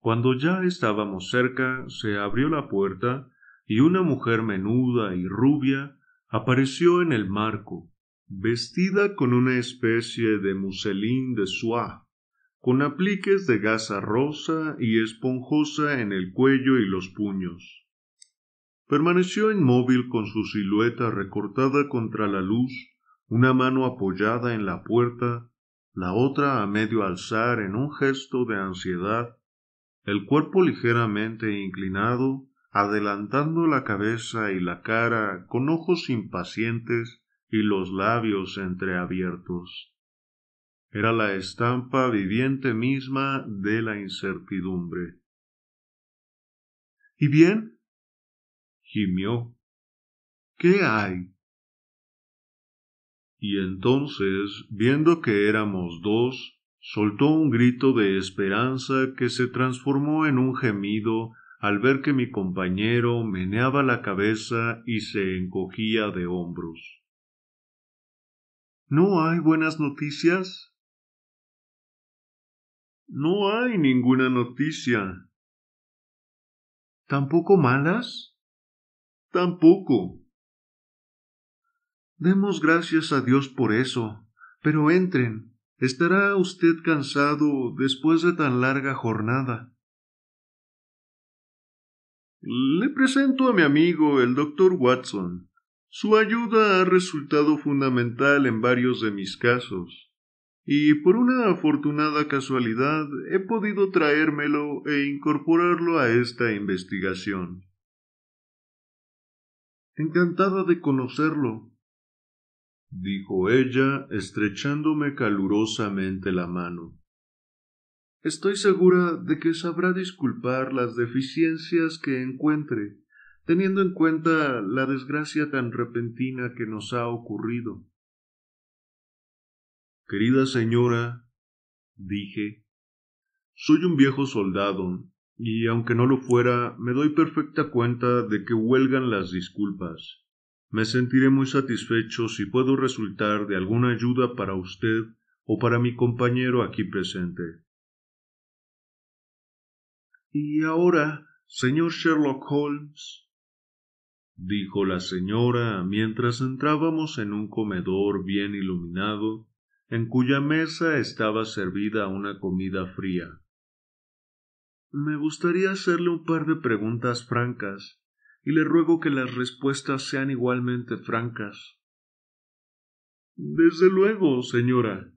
Cuando ya estábamos cerca, se abrió la puerta y una mujer menuda y rubia apareció en el marco, vestida con una especie de muselín de soie, con apliques de gasa rosa y esponjosa en el cuello y los puños. Permaneció inmóvil con su silueta recortada contra la luz, una mano apoyada en la puerta, la otra a medio alzar en un gesto de ansiedad el cuerpo ligeramente inclinado, adelantando la cabeza y la cara con ojos impacientes y los labios entreabiertos. Era la estampa viviente misma de la incertidumbre. ¿Y bien? gimió. ¿Qué hay? Y entonces, viendo que éramos dos, Soltó un grito de esperanza que se transformó en un gemido al ver que mi compañero meneaba la cabeza y se encogía de hombros. ¿No hay buenas noticias? No hay ninguna noticia. ¿Tampoco malas? Tampoco. Demos gracias a Dios por eso. Pero entren, Estará usted cansado después de tan larga jornada. Le presento a mi amigo el doctor Watson. Su ayuda ha resultado fundamental en varios de mis casos, y por una afortunada casualidad he podido traérmelo e incorporarlo a esta investigación. Encantada de conocerlo, dijo ella, estrechándome calurosamente la mano. Estoy segura de que sabrá disculpar las deficiencias que encuentre, teniendo en cuenta la desgracia tan repentina que nos ha ocurrido. Querida señora, dije, soy un viejo soldado, y aunque no lo fuera, me doy perfecta cuenta de que huelgan las disculpas. Me sentiré muy satisfecho si puedo resultar de alguna ayuda para usted o para mi compañero aquí presente. Y ahora, señor Sherlock Holmes, dijo la señora mientras entrábamos en un comedor bien iluminado, en cuya mesa estaba servida una comida fría. Me gustaría hacerle un par de preguntas francas, y le ruego que las respuestas sean igualmente francas. Desde luego, señora.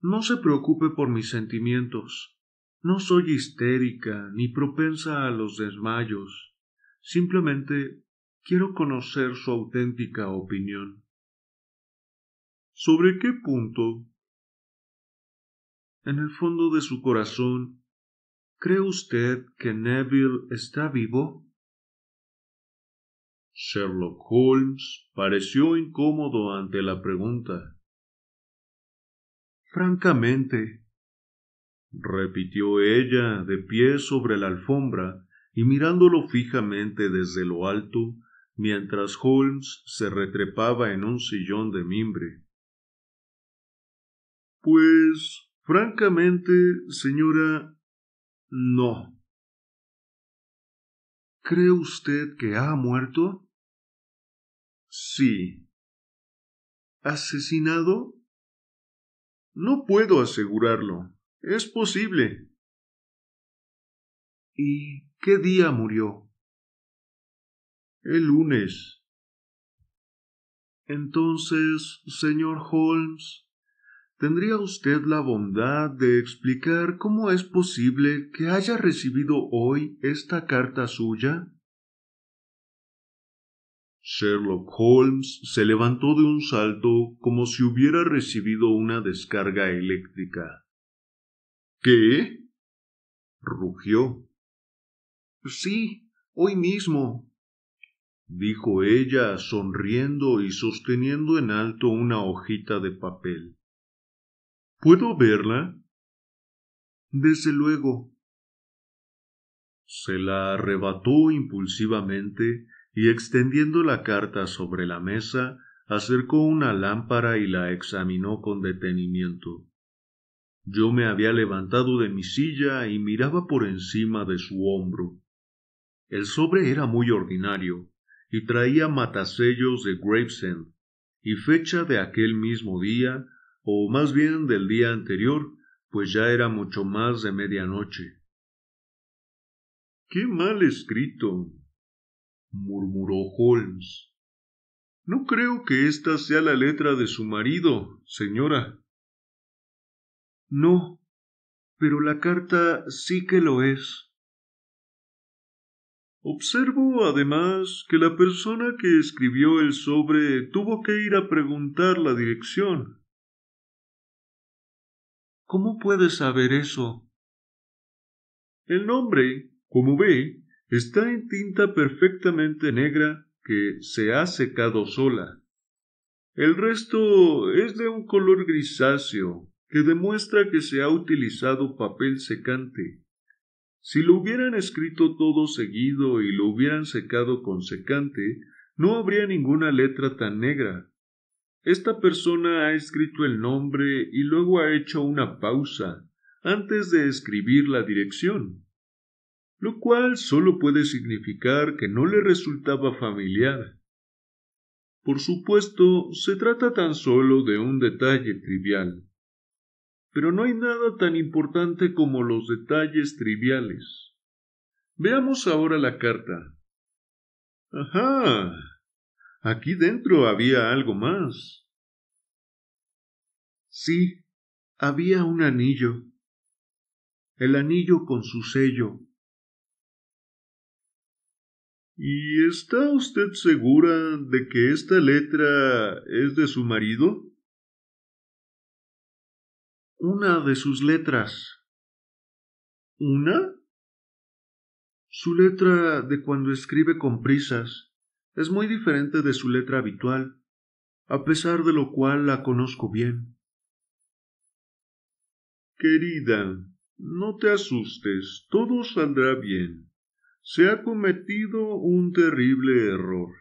No se preocupe por mis sentimientos. No soy histérica ni propensa a los desmayos. Simplemente quiero conocer su auténtica opinión. ¿Sobre qué punto? En el fondo de su corazón ¿Cree usted que Neville está vivo? Sherlock Holmes pareció incómodo ante la pregunta. Francamente, repitió ella de pie sobre la alfombra y mirándolo fijamente desde lo alto, mientras Holmes se retrepaba en un sillón de mimbre. Pues, francamente, señora, no. ¿Cree usted que ha muerto? Sí. ¿Asesinado? No puedo asegurarlo. Es posible. ¿Y qué día murió? El lunes. Entonces, señor Holmes, ¿Tendría usted la bondad de explicar cómo es posible que haya recibido hoy esta carta suya? Sherlock Holmes se levantó de un salto como si hubiera recibido una descarga eléctrica. ¿Qué? rugió. Sí, hoy mismo, dijo ella, sonriendo y sosteniendo en alto una hojita de papel. ¿Puedo verla? Desde luego. Se la arrebató impulsivamente y extendiendo la carta sobre la mesa, acercó una lámpara y la examinó con detenimiento. Yo me había levantado de mi silla y miraba por encima de su hombro. El sobre era muy ordinario y traía matasellos de Gravesend y fecha de aquel mismo día o más bien del día anterior, pues ya era mucho más de medianoche. Qué mal escrito, murmuró Holmes. No creo que esta sea la letra de su marido, señora. No, pero la carta sí que lo es. Observo, además, que la persona que escribió el sobre tuvo que ir a preguntar la dirección. ¿Cómo puede saber eso? El nombre, como ve, está en tinta perfectamente negra que se ha secado sola. El resto es de un color grisáceo que demuestra que se ha utilizado papel secante. Si lo hubieran escrito todo seguido y lo hubieran secado con secante, no habría ninguna letra tan negra, esta persona ha escrito el nombre y luego ha hecho una pausa antes de escribir la dirección, lo cual solo puede significar que no le resultaba familiar. Por supuesto, se trata tan solo de un detalle trivial. Pero no hay nada tan importante como los detalles triviales. Veamos ahora la carta. Ajá. Aquí dentro había algo más. Sí, había un anillo. El anillo con su sello. ¿Y está usted segura de que esta letra es de su marido? Una de sus letras. ¿Una? Su letra de cuando escribe con prisas es muy diferente de su letra habitual, a pesar de lo cual la conozco bien. Querida, no te asustes, todo saldrá bien. Se ha cometido un terrible error,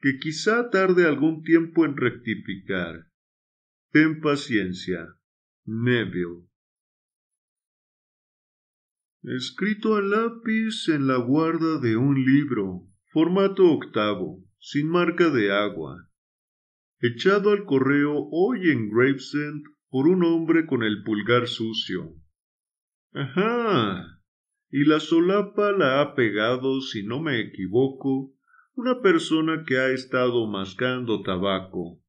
que quizá tarde algún tiempo en rectificar. Ten paciencia. Neville. Escrito a lápiz en la guarda de un libro, Formato octavo, sin marca de agua. Echado al correo hoy en Gravesend por un hombre con el pulgar sucio. Ajá. Y la solapa la ha pegado, si no me equivoco, una persona que ha estado mascando tabaco.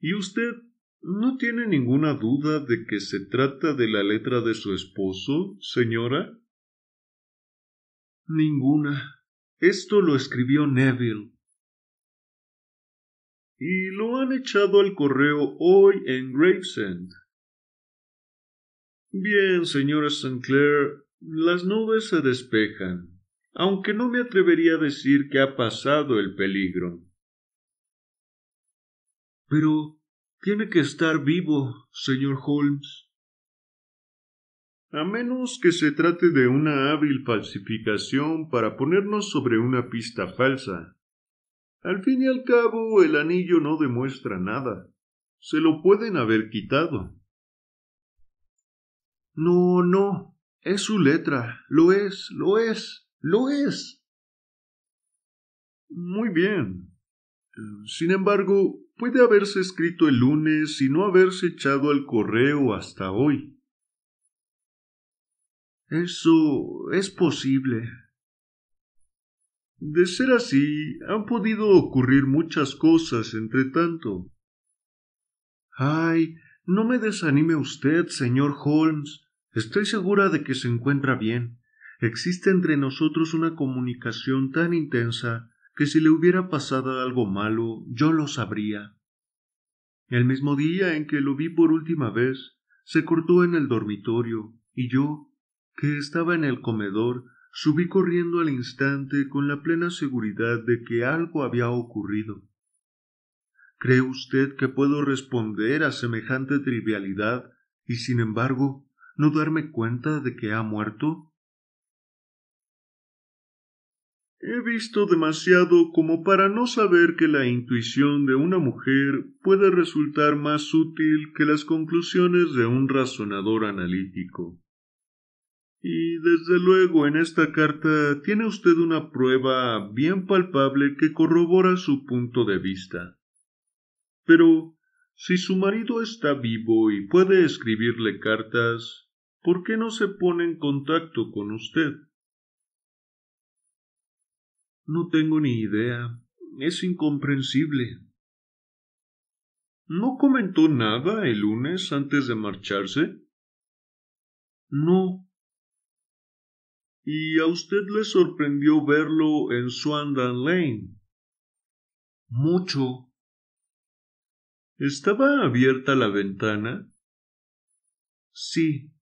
¿Y usted no tiene ninguna duda de que se trata de la letra de su esposo, señora? Ninguna, esto lo escribió Neville. Y lo han echado al correo hoy en Gravesend. Bien, señora Clair, las nubes se despejan, aunque no me atrevería a decir que ha pasado el peligro. Pero tiene que estar vivo, señor Holmes a menos que se trate de una hábil falsificación para ponernos sobre una pista falsa. Al fin y al cabo, el anillo no demuestra nada. Se lo pueden haber quitado. No, no. Es su letra. Lo es, lo es, lo es. Muy bien. Sin embargo, puede haberse escrito el lunes y no haberse echado al correo hasta hoy. Eso es posible. De ser así, han podido ocurrir muchas cosas entre tanto. Ay, no me desanime usted, señor Holmes. Estoy segura de que se encuentra bien. Existe entre nosotros una comunicación tan intensa que si le hubiera pasado algo malo, yo lo sabría. El mismo día en que lo vi por última vez, se cortó en el dormitorio, y yo, que estaba en el comedor, subí corriendo al instante con la plena seguridad de que algo había ocurrido. ¿Cree usted que puedo responder a semejante trivialidad y sin embargo no darme cuenta de que ha muerto? He visto demasiado como para no saber que la intuición de una mujer puede resultar más útil que las conclusiones de un razonador analítico. Y desde luego en esta carta tiene usted una prueba bien palpable que corrobora su punto de vista. Pero si su marido está vivo y puede escribirle cartas, ¿por qué no se pone en contacto con usted? No tengo ni idea. Es incomprensible. ¿No comentó nada el lunes antes de marcharse? No, y a usted le sorprendió verlo en Swandan Lane. Mucho. ¿Estaba abierta la ventana? Sí.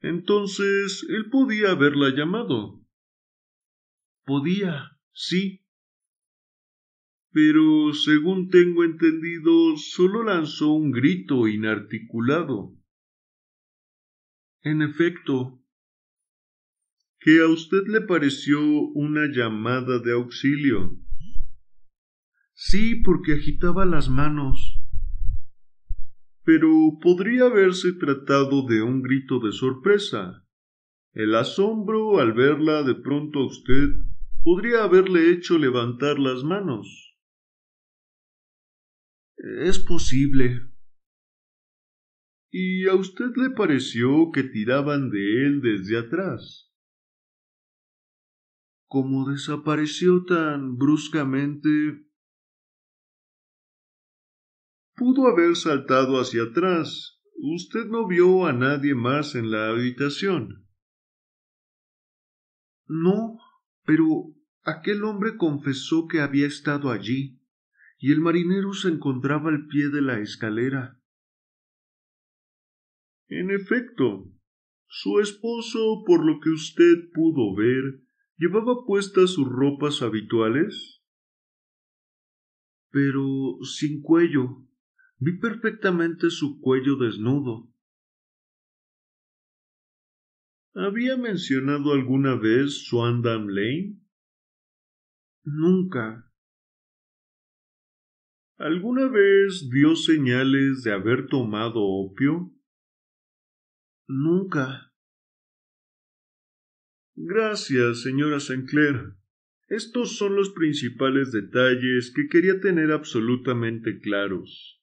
Entonces él podía haberla llamado. Podía, sí. Pero, según tengo entendido, solo lanzó un grito inarticulado. En efecto, que a usted le pareció una llamada de auxilio. Sí, porque agitaba las manos. Pero podría haberse tratado de un grito de sorpresa. El asombro al verla de pronto a usted podría haberle hecho levantar las manos. Es posible. ¿Y a usted le pareció que tiraban de él desde atrás? Como desapareció tan bruscamente, pudo haber saltado hacia atrás. Usted no vio a nadie más en la habitación. No, pero aquel hombre confesó que había estado allí, y el marinero se encontraba al pie de la escalera. En efecto, su esposo, por lo que usted pudo ver, Llevaba puestas sus ropas habituales, pero sin cuello. Vi perfectamente su cuello desnudo. ¿Había mencionado alguna vez Swandam Lane? Nunca. ¿Alguna vez dio señales de haber tomado opio? Nunca. Gracias, señora Sinclair. Estos son los principales detalles que quería tener absolutamente claros.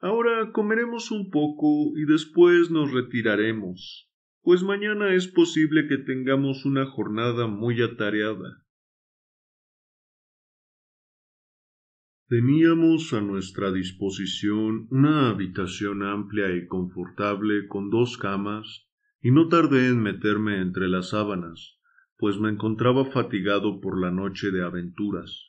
Ahora comeremos un poco y después nos retiraremos, pues mañana es posible que tengamos una jornada muy atareada. Teníamos a nuestra disposición una habitación amplia y confortable con dos camas y no tardé en meterme entre las sábanas, pues me encontraba fatigado por la noche de aventuras.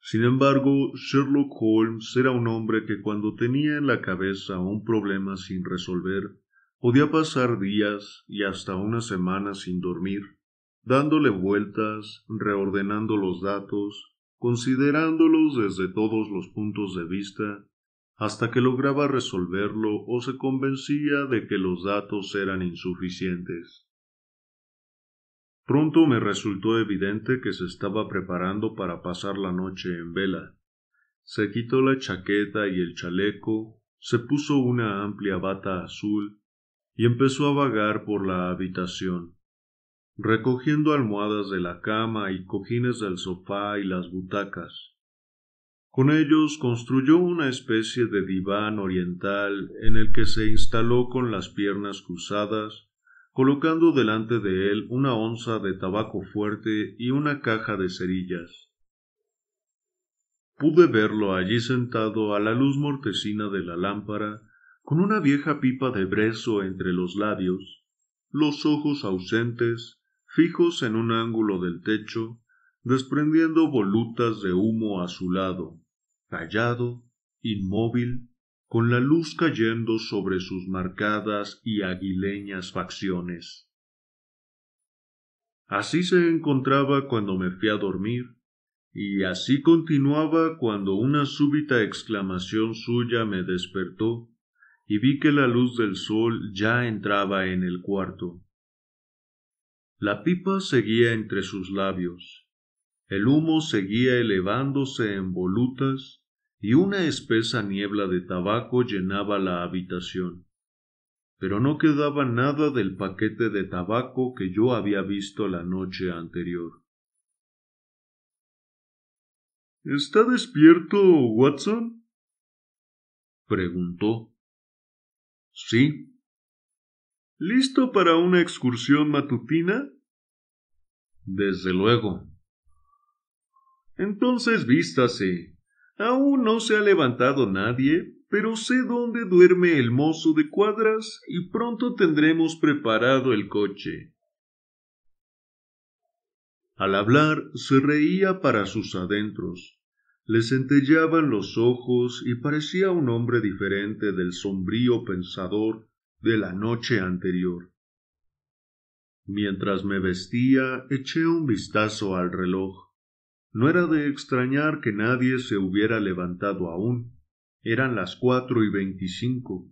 Sin embargo, Sherlock Holmes era un hombre que cuando tenía en la cabeza un problema sin resolver, podía pasar días y hasta una semana sin dormir, dándole vueltas, reordenando los datos, considerándolos desde todos los puntos de vista hasta que lograba resolverlo o se convencía de que los datos eran insuficientes. Pronto me resultó evidente que se estaba preparando para pasar la noche en vela. Se quitó la chaqueta y el chaleco, se puso una amplia bata azul y empezó a vagar por la habitación, recogiendo almohadas de la cama y cojines del sofá y las butacas. Con ellos construyó una especie de diván oriental en el que se instaló con las piernas cruzadas, colocando delante de él una onza de tabaco fuerte y una caja de cerillas. Pude verlo allí sentado a la luz mortecina de la lámpara, con una vieja pipa de brezo entre los labios, los ojos ausentes, fijos en un ángulo del techo, desprendiendo volutas de humo azulado callado, inmóvil, con la luz cayendo sobre sus marcadas y aguileñas facciones. Así se encontraba cuando me fui a dormir, y así continuaba cuando una súbita exclamación suya me despertó, y vi que la luz del sol ya entraba en el cuarto. La pipa seguía entre sus labios, el humo seguía elevándose en volutas, y una espesa niebla de tabaco llenaba la habitación. Pero no quedaba nada del paquete de tabaco que yo había visto la noche anterior. ¿Está despierto, Watson? preguntó. Sí. ¿Listo para una excursión matutina? Desde luego. Entonces vístase, Aún no se ha levantado nadie, pero sé dónde duerme el mozo de cuadras y pronto tendremos preparado el coche. Al hablar se reía para sus adentros. Le centellaban los ojos y parecía un hombre diferente del sombrío pensador de la noche anterior. Mientras me vestía, eché un vistazo al reloj. No era de extrañar que nadie se hubiera levantado aún. Eran las cuatro y veinticinco.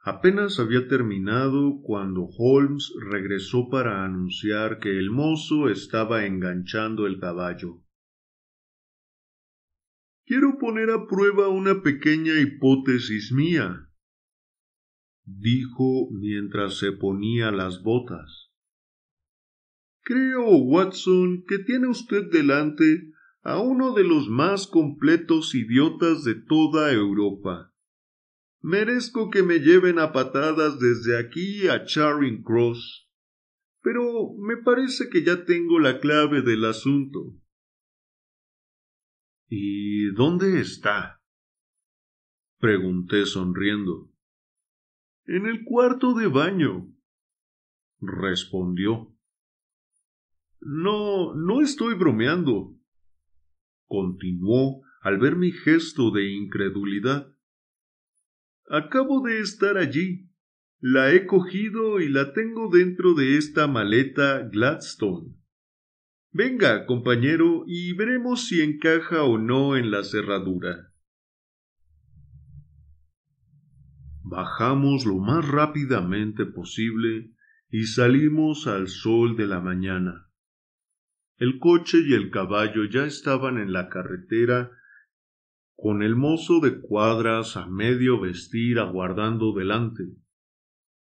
Apenas había terminado cuando Holmes regresó para anunciar que el mozo estaba enganchando el caballo. Quiero poner a prueba una pequeña hipótesis mía, dijo mientras se ponía las botas. Creo, Watson, que tiene usted delante a uno de los más completos idiotas de toda Europa. Merezco que me lleven a patadas desde aquí a Charing Cross. Pero me parece que ya tengo la clave del asunto. ¿Y dónde está? pregunté sonriendo. En el cuarto de baño respondió. No, no estoy bromeando, continuó al ver mi gesto de incredulidad. Acabo de estar allí. La he cogido y la tengo dentro de esta maleta Gladstone. Venga, compañero, y veremos si encaja o no en la cerradura. Bajamos lo más rápidamente posible y salimos al sol de la mañana. El coche y el caballo ya estaban en la carretera con el mozo de cuadras a medio vestir aguardando delante.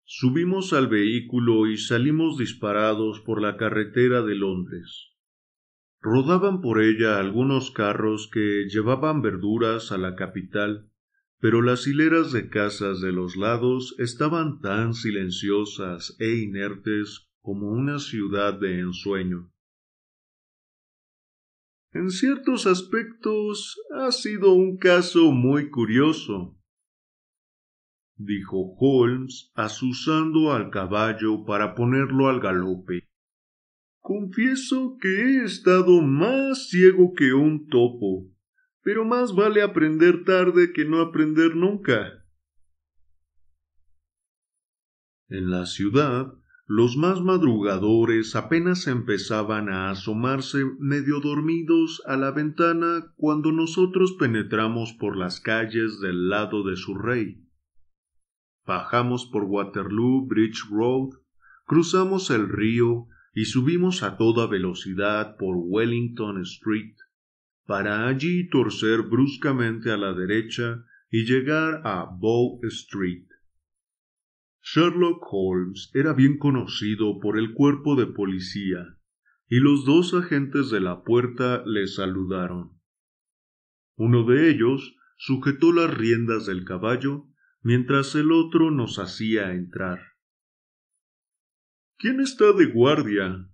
Subimos al vehículo y salimos disparados por la carretera de Londres. Rodaban por ella algunos carros que llevaban verduras a la capital, pero las hileras de casas de los lados estaban tan silenciosas e inertes como una ciudad de ensueño en ciertos aspectos ha sido un caso muy curioso, dijo Holmes, asusando al caballo para ponerlo al galope. Confieso que he estado más ciego que un topo, pero más vale aprender tarde que no aprender nunca. En la ciudad los más madrugadores apenas empezaban a asomarse medio dormidos a la ventana cuando nosotros penetramos por las calles del lado de su rey. Bajamos por Waterloo Bridge Road, cruzamos el río y subimos a toda velocidad por Wellington Street, para allí torcer bruscamente a la derecha y llegar a Bow Street. Sherlock Holmes era bien conocido por el cuerpo de policía, y los dos agentes de la puerta le saludaron. Uno de ellos sujetó las riendas del caballo, mientras el otro nos hacía entrar. ¿Quién está de guardia?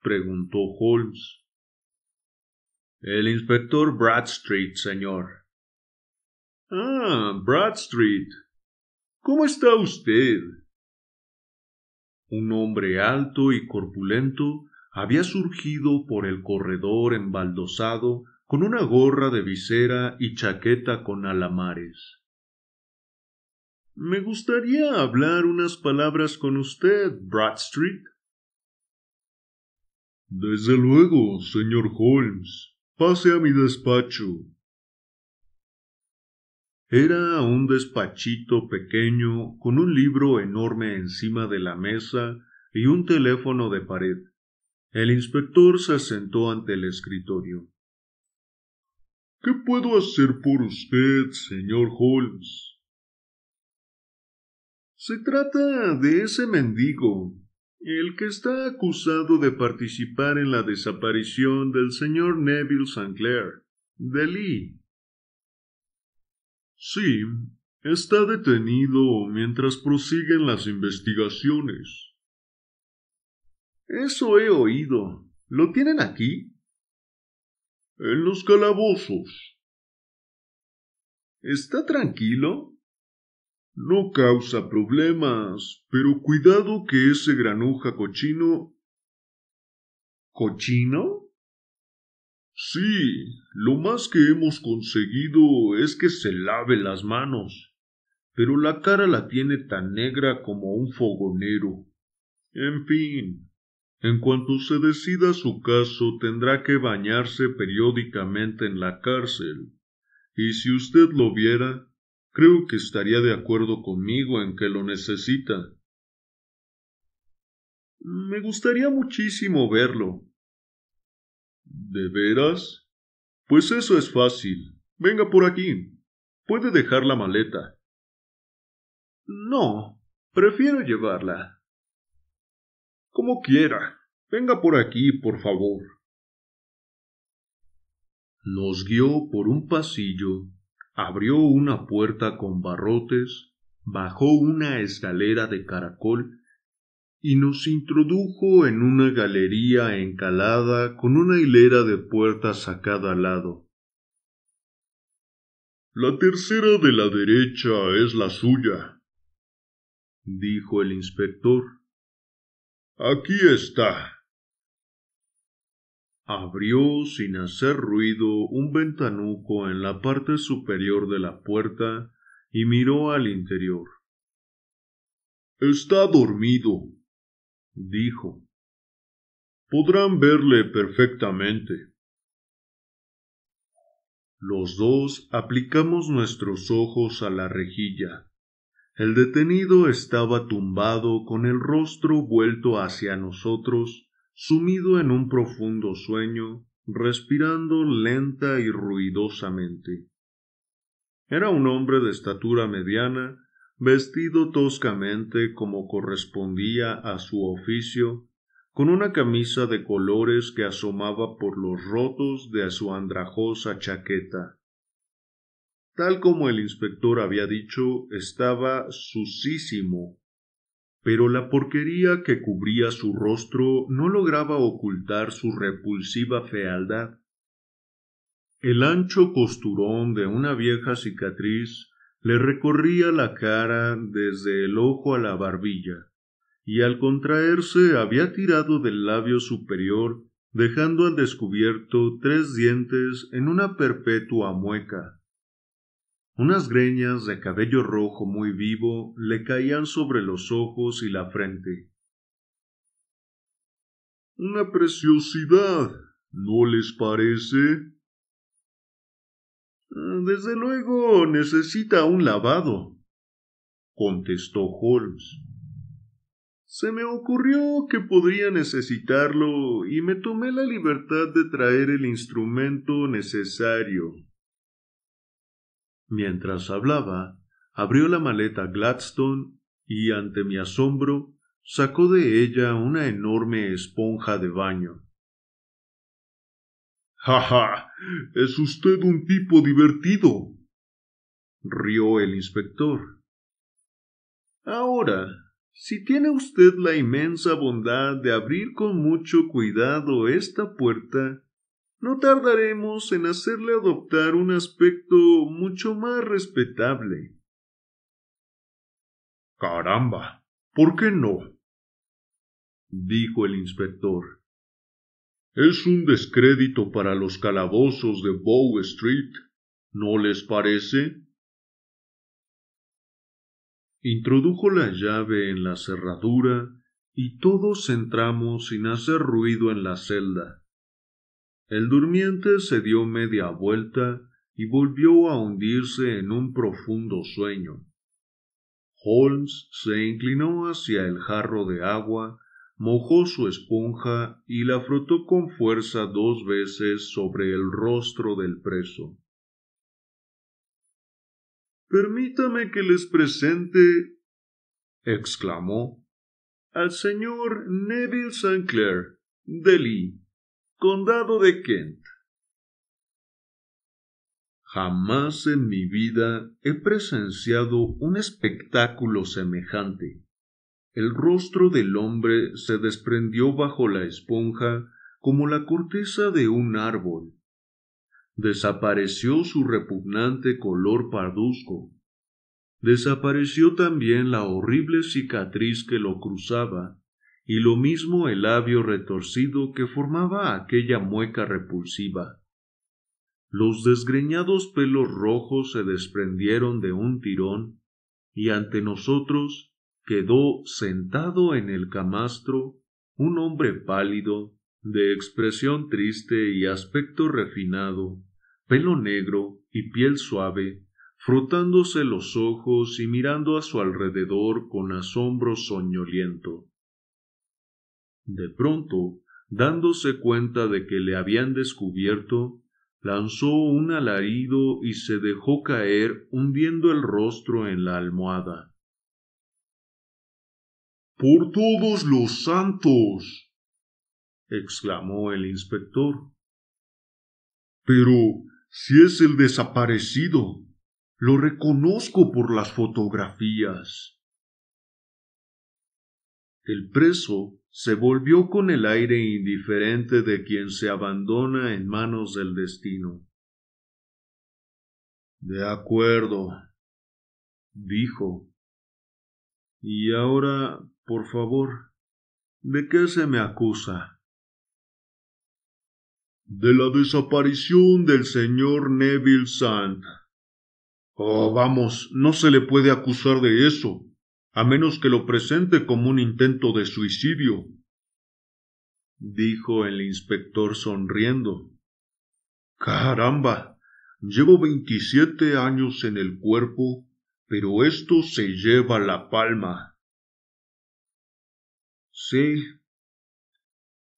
preguntó Holmes. El inspector Bradstreet, señor. Ah, Bradstreet, ¿Cómo está usted? Un hombre alto y corpulento había surgido por el corredor embaldosado con una gorra de visera y chaqueta con alamares. Me gustaría hablar unas palabras con usted, Bradstreet. Desde luego, señor Holmes. Pase a mi despacho. Era un despachito pequeño con un libro enorme encima de la mesa y un teléfono de pared. El inspector se sentó ante el escritorio. ¿Qué puedo hacer por usted, señor Holmes? Se trata de ese mendigo, el que está acusado de participar en la desaparición del señor Neville St. Clair, de Lee. Sí, está detenido mientras prosiguen las investigaciones. Eso he oído. ¿Lo tienen aquí? En los calabozos. ¿Está tranquilo? No causa problemas, pero cuidado que ese granuja cochino. ¿Cochino? Sí, lo más que hemos conseguido es que se lave las manos, pero la cara la tiene tan negra como un fogonero. En fin, en cuanto se decida su caso tendrá que bañarse periódicamente en la cárcel. Y si usted lo viera, creo que estaría de acuerdo conmigo en que lo necesita. Me gustaría muchísimo verlo, ¿De veras? Pues eso es fácil. Venga por aquí. Puede dejar la maleta. No, prefiero llevarla. Como quiera. Venga por aquí, por favor. Nos guió por un pasillo, abrió una puerta con barrotes, bajó una escalera de caracol y nos introdujo en una galería encalada con una hilera de puertas a cada lado. La tercera de la derecha es la suya, dijo el inspector. Aquí está. Abrió sin hacer ruido un ventanuco en la parte superior de la puerta y miró al interior. Está dormido, dijo, podrán verle perfectamente. Los dos aplicamos nuestros ojos a la rejilla. El detenido estaba tumbado con el rostro vuelto hacia nosotros, sumido en un profundo sueño, respirando lenta y ruidosamente. Era un hombre de estatura mediana, vestido toscamente como correspondía a su oficio, con una camisa de colores que asomaba por los rotos de su andrajosa chaqueta. Tal como el inspector había dicho, estaba sucísimo, pero la porquería que cubría su rostro no lograba ocultar su repulsiva fealdad. El ancho costurón de una vieja cicatriz le recorría la cara desde el ojo a la barbilla, y al contraerse había tirado del labio superior, dejando al descubierto tres dientes en una perpetua mueca. Unas greñas de cabello rojo muy vivo le caían sobre los ojos y la frente. Una preciosidad, ¿no les parece? Mm, desde luego necesita un lavado, contestó Holmes. Se me ocurrió que podría necesitarlo y me tomé la libertad de traer el instrumento necesario. Mientras hablaba, abrió la maleta Gladstone y, ante mi asombro, sacó de ella una enorme esponja de baño. Ja, es usted un tipo divertido, rió el inspector. Ahora, si tiene usted la inmensa bondad de abrir con mucho cuidado esta puerta, no tardaremos en hacerle adoptar un aspecto mucho más respetable. Caramba, ¿por qué no? dijo el inspector. Es un descrédito para los calabozos de Bow Street, ¿no les parece? Introdujo la llave en la cerradura y todos entramos sin hacer ruido en la celda. El durmiente se dio media vuelta y volvió a hundirse en un profundo sueño. Holmes se inclinó hacia el jarro de agua mojó su esponja y la frotó con fuerza dos veces sobre el rostro del preso. Permítame que les presente exclamó al señor Neville St. Clair, de Lee, condado de Kent. Jamás en mi vida he presenciado un espectáculo semejante. El rostro del hombre se desprendió bajo la esponja como la corteza de un árbol. Desapareció su repugnante color parduzco. Desapareció también la horrible cicatriz que lo cruzaba, y lo mismo el labio retorcido que formaba aquella mueca repulsiva. Los desgreñados pelos rojos se desprendieron de un tirón, y ante nosotros quedó sentado en el camastro un hombre pálido, de expresión triste y aspecto refinado, pelo negro y piel suave, frotándose los ojos y mirando a su alrededor con asombro soñoliento. De pronto, dándose cuenta de que le habían descubierto, lanzó un alarido y se dejó caer hundiendo el rostro en la almohada. Por todos los santos. exclamó el inspector. Pero si es el desaparecido, lo reconozco por las fotografías. El preso se volvió con el aire indiferente de quien se abandona en manos del destino. De acuerdo, dijo. ¿Y ahora por favor, ¿de qué se me acusa? De la desaparición del señor Neville Sand. Oh, vamos, no se le puede acusar de eso, a menos que lo presente como un intento de suicidio, dijo el inspector sonriendo. Caramba, llevo veintisiete años en el cuerpo, pero esto se lleva la palma. Sí,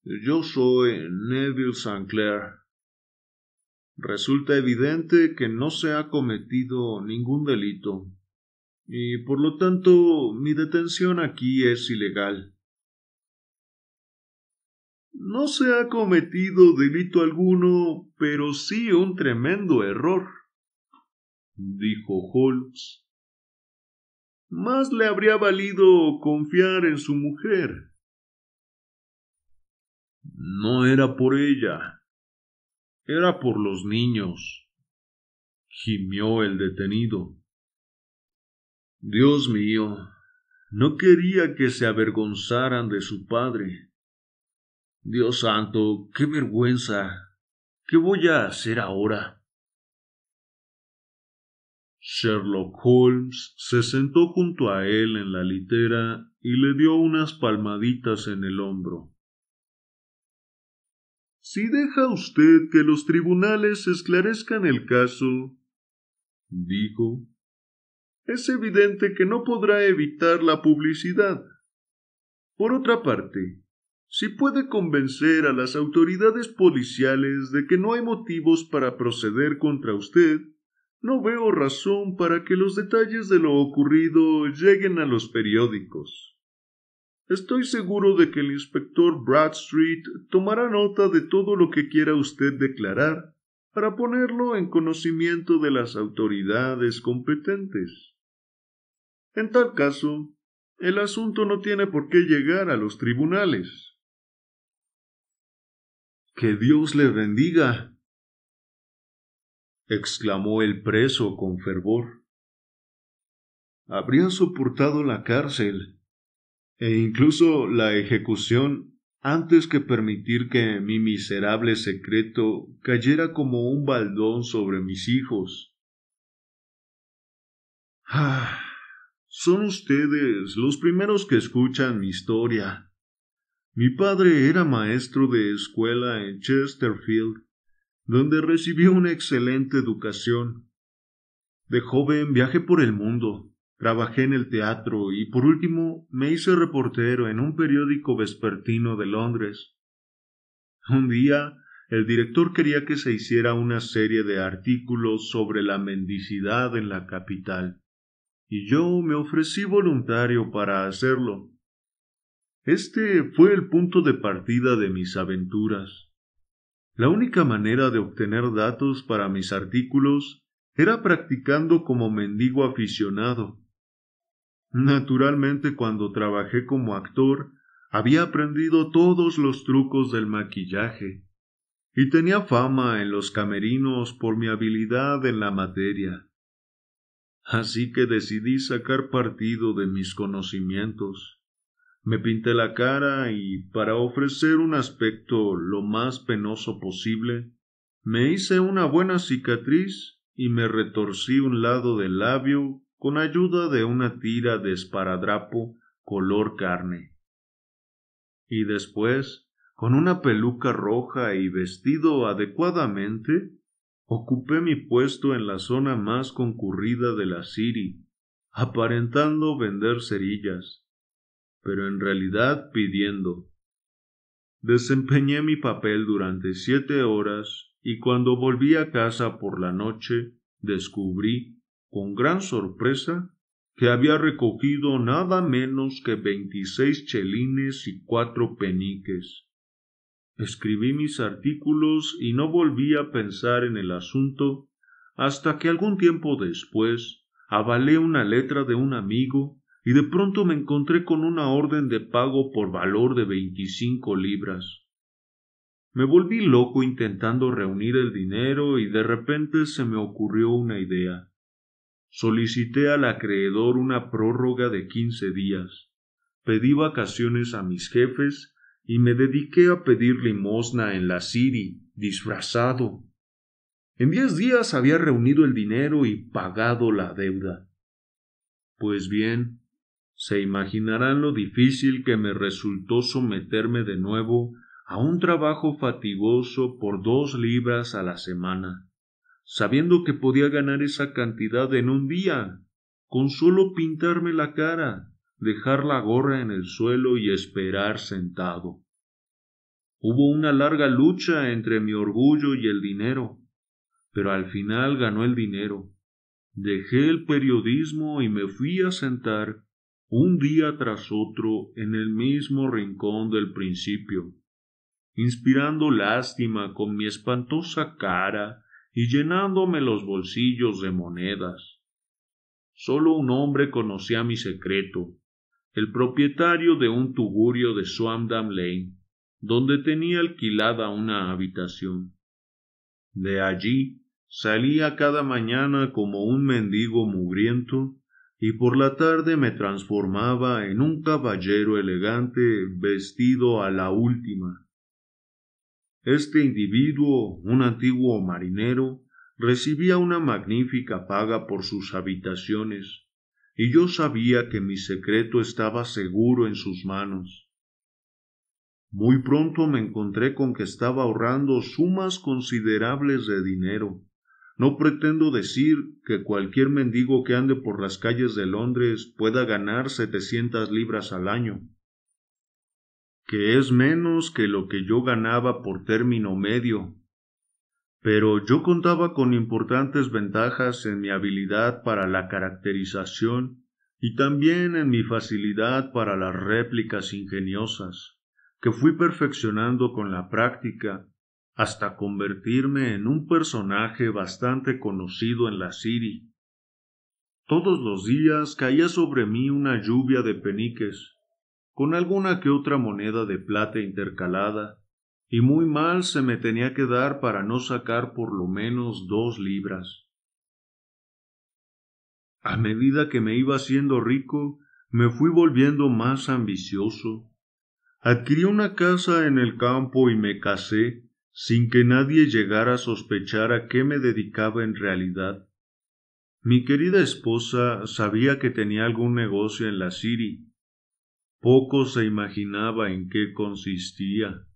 yo soy Neville St. Clair. Resulta evidente que no se ha cometido ningún delito y por lo tanto mi detención aquí es ilegal. No se ha cometido delito alguno, pero sí un tremendo error, dijo Holmes. Más le habría valido confiar en su mujer no era por ella. Era por los niños. gimió el detenido. Dios mío, no quería que se avergonzaran de su padre. Dios santo, qué vergüenza. ¿Qué voy a hacer ahora? Sherlock Holmes se sentó junto a él en la litera y le dio unas palmaditas en el hombro. Si deja usted que los tribunales esclarezcan el caso, dijo, es evidente que no podrá evitar la publicidad. Por otra parte, si puede convencer a las autoridades policiales de que no hay motivos para proceder contra usted, no veo razón para que los detalles de lo ocurrido lleguen a los periódicos. Estoy seguro de que el inspector Bradstreet tomará nota de todo lo que quiera usted declarar para ponerlo en conocimiento de las autoridades competentes. En tal caso, el asunto no tiene por qué llegar a los tribunales. Que Dios le bendiga. exclamó el preso con fervor. Habría soportado la cárcel e incluso la ejecución antes que permitir que mi miserable secreto cayera como un baldón sobre mis hijos. Ah, son ustedes los primeros que escuchan mi historia. Mi padre era maestro de escuela en Chesterfield, donde recibió una excelente educación. De joven viajé por el mundo, Trabajé en el teatro y por último me hice reportero en un periódico vespertino de Londres. Un día el director quería que se hiciera una serie de artículos sobre la mendicidad en la capital, y yo me ofrecí voluntario para hacerlo. Este fue el punto de partida de mis aventuras. La única manera de obtener datos para mis artículos era practicando como mendigo aficionado. Naturalmente cuando trabajé como actor, había aprendido todos los trucos del maquillaje, y tenía fama en los camerinos por mi habilidad en la materia. Así que decidí sacar partido de mis conocimientos. Me pinté la cara y, para ofrecer un aspecto lo más penoso posible, me hice una buena cicatriz y me retorcí un lado del labio con ayuda de una tira de esparadrapo color carne. Y después, con una peluca roja y vestido adecuadamente, ocupé mi puesto en la zona más concurrida de la Siri aparentando vender cerillas, pero en realidad pidiendo. Desempeñé mi papel durante siete horas y cuando volví a casa por la noche descubrí con gran sorpresa que había recogido nada menos que veintiséis chelines y cuatro peniques. Escribí mis artículos y no volví a pensar en el asunto hasta que algún tiempo después avalé una letra de un amigo y de pronto me encontré con una orden de pago por valor de veinticinco libras. Me volví loco intentando reunir el dinero y de repente se me ocurrió una idea. Solicité al acreedor una prórroga de quince días, pedí vacaciones a mis jefes y me dediqué a pedir limosna en la City, disfrazado. En diez días había reunido el dinero y pagado la deuda. Pues bien, se imaginarán lo difícil que me resultó someterme de nuevo a un trabajo fatigoso por dos libras a la semana sabiendo que podía ganar esa cantidad en un día, con solo pintarme la cara, dejar la gorra en el suelo y esperar sentado. Hubo una larga lucha entre mi orgullo y el dinero, pero al final ganó el dinero. Dejé el periodismo y me fui a sentar un día tras otro en el mismo rincón del principio, inspirando lástima con mi espantosa cara y llenándome los bolsillos de monedas. Solo un hombre conocía mi secreto, el propietario de un tugurio de Swamdam Lane, donde tenía alquilada una habitación. De allí salía cada mañana como un mendigo mugriento y por la tarde me transformaba en un caballero elegante vestido a la última este individuo, un antiguo marinero, recibía una magnífica paga por sus habitaciones, y yo sabía que mi secreto estaba seguro en sus manos. Muy pronto me encontré con que estaba ahorrando sumas considerables de dinero. No pretendo decir que cualquier mendigo que ande por las calles de Londres pueda ganar setecientas libras al año, que es menos que lo que yo ganaba por término medio. Pero yo contaba con importantes ventajas en mi habilidad para la caracterización y también en mi facilidad para las réplicas ingeniosas, que fui perfeccionando con la práctica hasta convertirme en un personaje bastante conocido en la Siri. Todos los días caía sobre mí una lluvia de peniques, con alguna que otra moneda de plata intercalada, y muy mal se me tenía que dar para no sacar por lo menos dos libras. A medida que me iba haciendo rico, me fui volviendo más ambicioso. Adquirí una casa en el campo y me casé sin que nadie llegara a sospechar a qué me dedicaba en realidad. Mi querida esposa sabía que tenía algún negocio en la City, poco se imaginaba en qué consistía.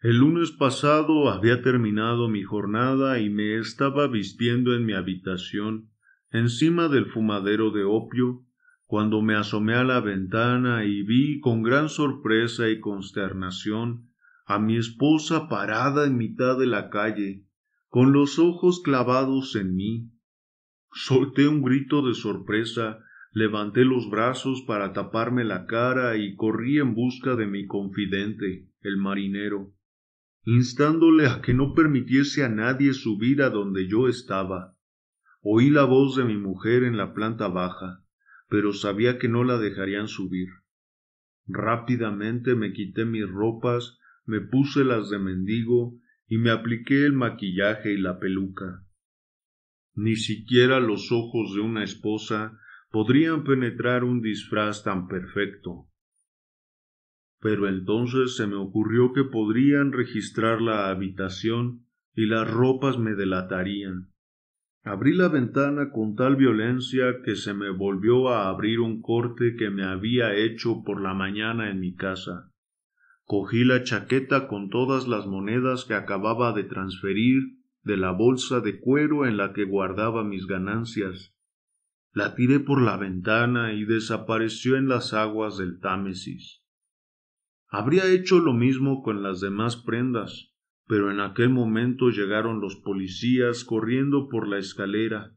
El lunes pasado había terminado mi jornada y me estaba vistiendo en mi habitación, encima del fumadero de opio, cuando me asomé a la ventana y vi con gran sorpresa y consternación a mi esposa parada en mitad de la calle, con los ojos clavados en mí. Solté un grito de sorpresa Levanté los brazos para taparme la cara y corrí en busca de mi confidente, el marinero, instándole a que no permitiese a nadie subir a donde yo estaba. Oí la voz de mi mujer en la planta baja, pero sabía que no la dejarían subir. Rápidamente me quité mis ropas, me puse las de mendigo y me apliqué el maquillaje y la peluca. Ni siquiera los ojos de una esposa podrían penetrar un disfraz tan perfecto. Pero entonces se me ocurrió que podrían registrar la habitación y las ropas me delatarían. Abrí la ventana con tal violencia que se me volvió a abrir un corte que me había hecho por la mañana en mi casa. Cogí la chaqueta con todas las monedas que acababa de transferir de la bolsa de cuero en la que guardaba mis ganancias la tiré por la ventana y desapareció en las aguas del Támesis. Habría hecho lo mismo con las demás prendas, pero en aquel momento llegaron los policías corriendo por la escalera,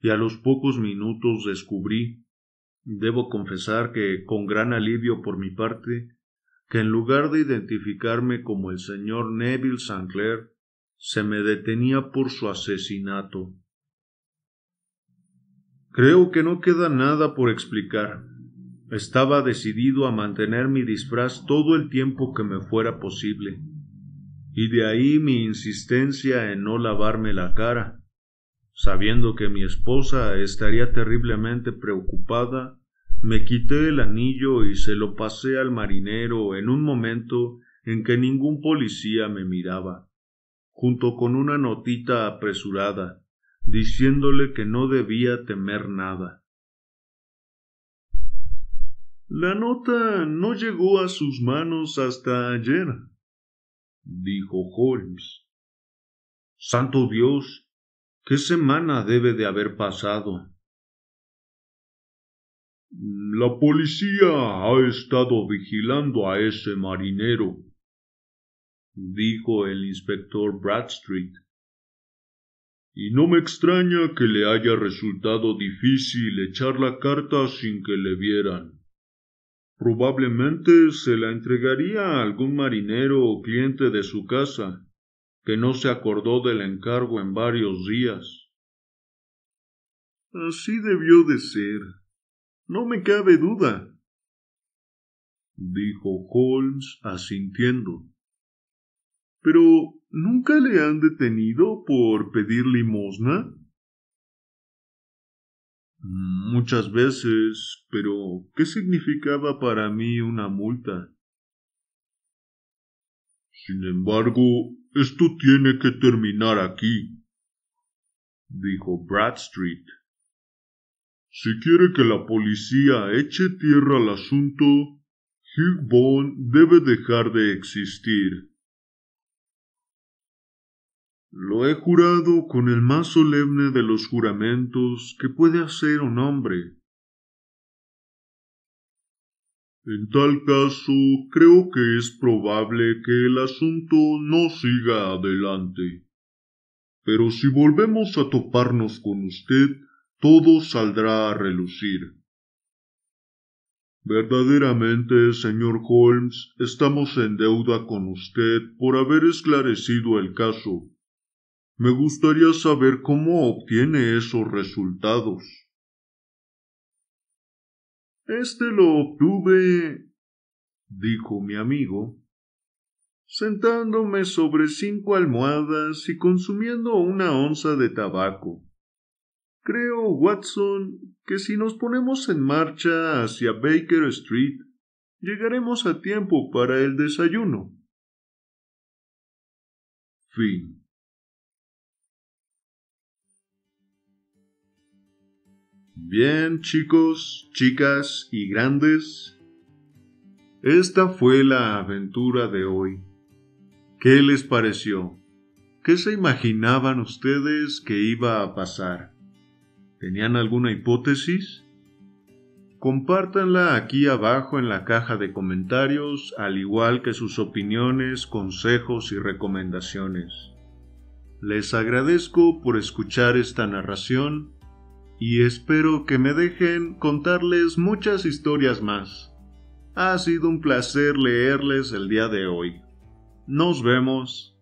y a los pocos minutos descubrí, debo confesar que con gran alivio por mi parte, que en lugar de identificarme como el señor Neville Sinclair, se me detenía por su asesinato. Creo que no queda nada por explicar. Estaba decidido a mantener mi disfraz todo el tiempo que me fuera posible, y de ahí mi insistencia en no lavarme la cara, sabiendo que mi esposa estaría terriblemente preocupada me quité el anillo y se lo pasé al marinero en un momento en que ningún policía me miraba, junto con una notita apresurada diciéndole que no debía temer nada. La nota no llegó a sus manos hasta ayer, dijo Holmes. Santo Dios, qué semana debe de haber pasado. La policía ha estado vigilando a ese marinero, dijo el inspector Bradstreet y no me extraña que le haya resultado difícil echar la carta sin que le vieran. Probablemente se la entregaría a algún marinero o cliente de su casa, que no se acordó del encargo en varios días. Así debió de ser. No me cabe duda, dijo Holmes asintiendo. Pero ¿Nunca le han detenido por pedir limosna? Muchas veces, pero ¿qué significaba para mí una multa? Sin embargo, esto tiene que terminar aquí, dijo Bradstreet. Si quiere que la policía eche tierra al asunto, Higbone debe dejar de existir. Lo he jurado con el más solemne de los juramentos que puede hacer un hombre. En tal caso, creo que es probable que el asunto no siga adelante. Pero si volvemos a toparnos con usted, todo saldrá a relucir. Verdaderamente, señor Holmes, estamos en deuda con usted por haber esclarecido el caso me gustaría saber cómo obtiene esos resultados. Este lo obtuve, dijo mi amigo, sentándome sobre cinco almohadas y consumiendo una onza de tabaco. Creo, Watson, que si nos ponemos en marcha hacia Baker Street, llegaremos a tiempo para el desayuno. Fin. Bien chicos, chicas y grandes, esta fue la aventura de hoy. ¿Qué les pareció? ¿Qué se imaginaban ustedes que iba a pasar? ¿Tenían alguna hipótesis? Compártanla aquí abajo en la caja de comentarios, al igual que sus opiniones, consejos y recomendaciones. Les agradezco por escuchar esta narración y espero que me dejen contarles muchas historias más. Ha sido un placer leerles el día de hoy. Nos vemos.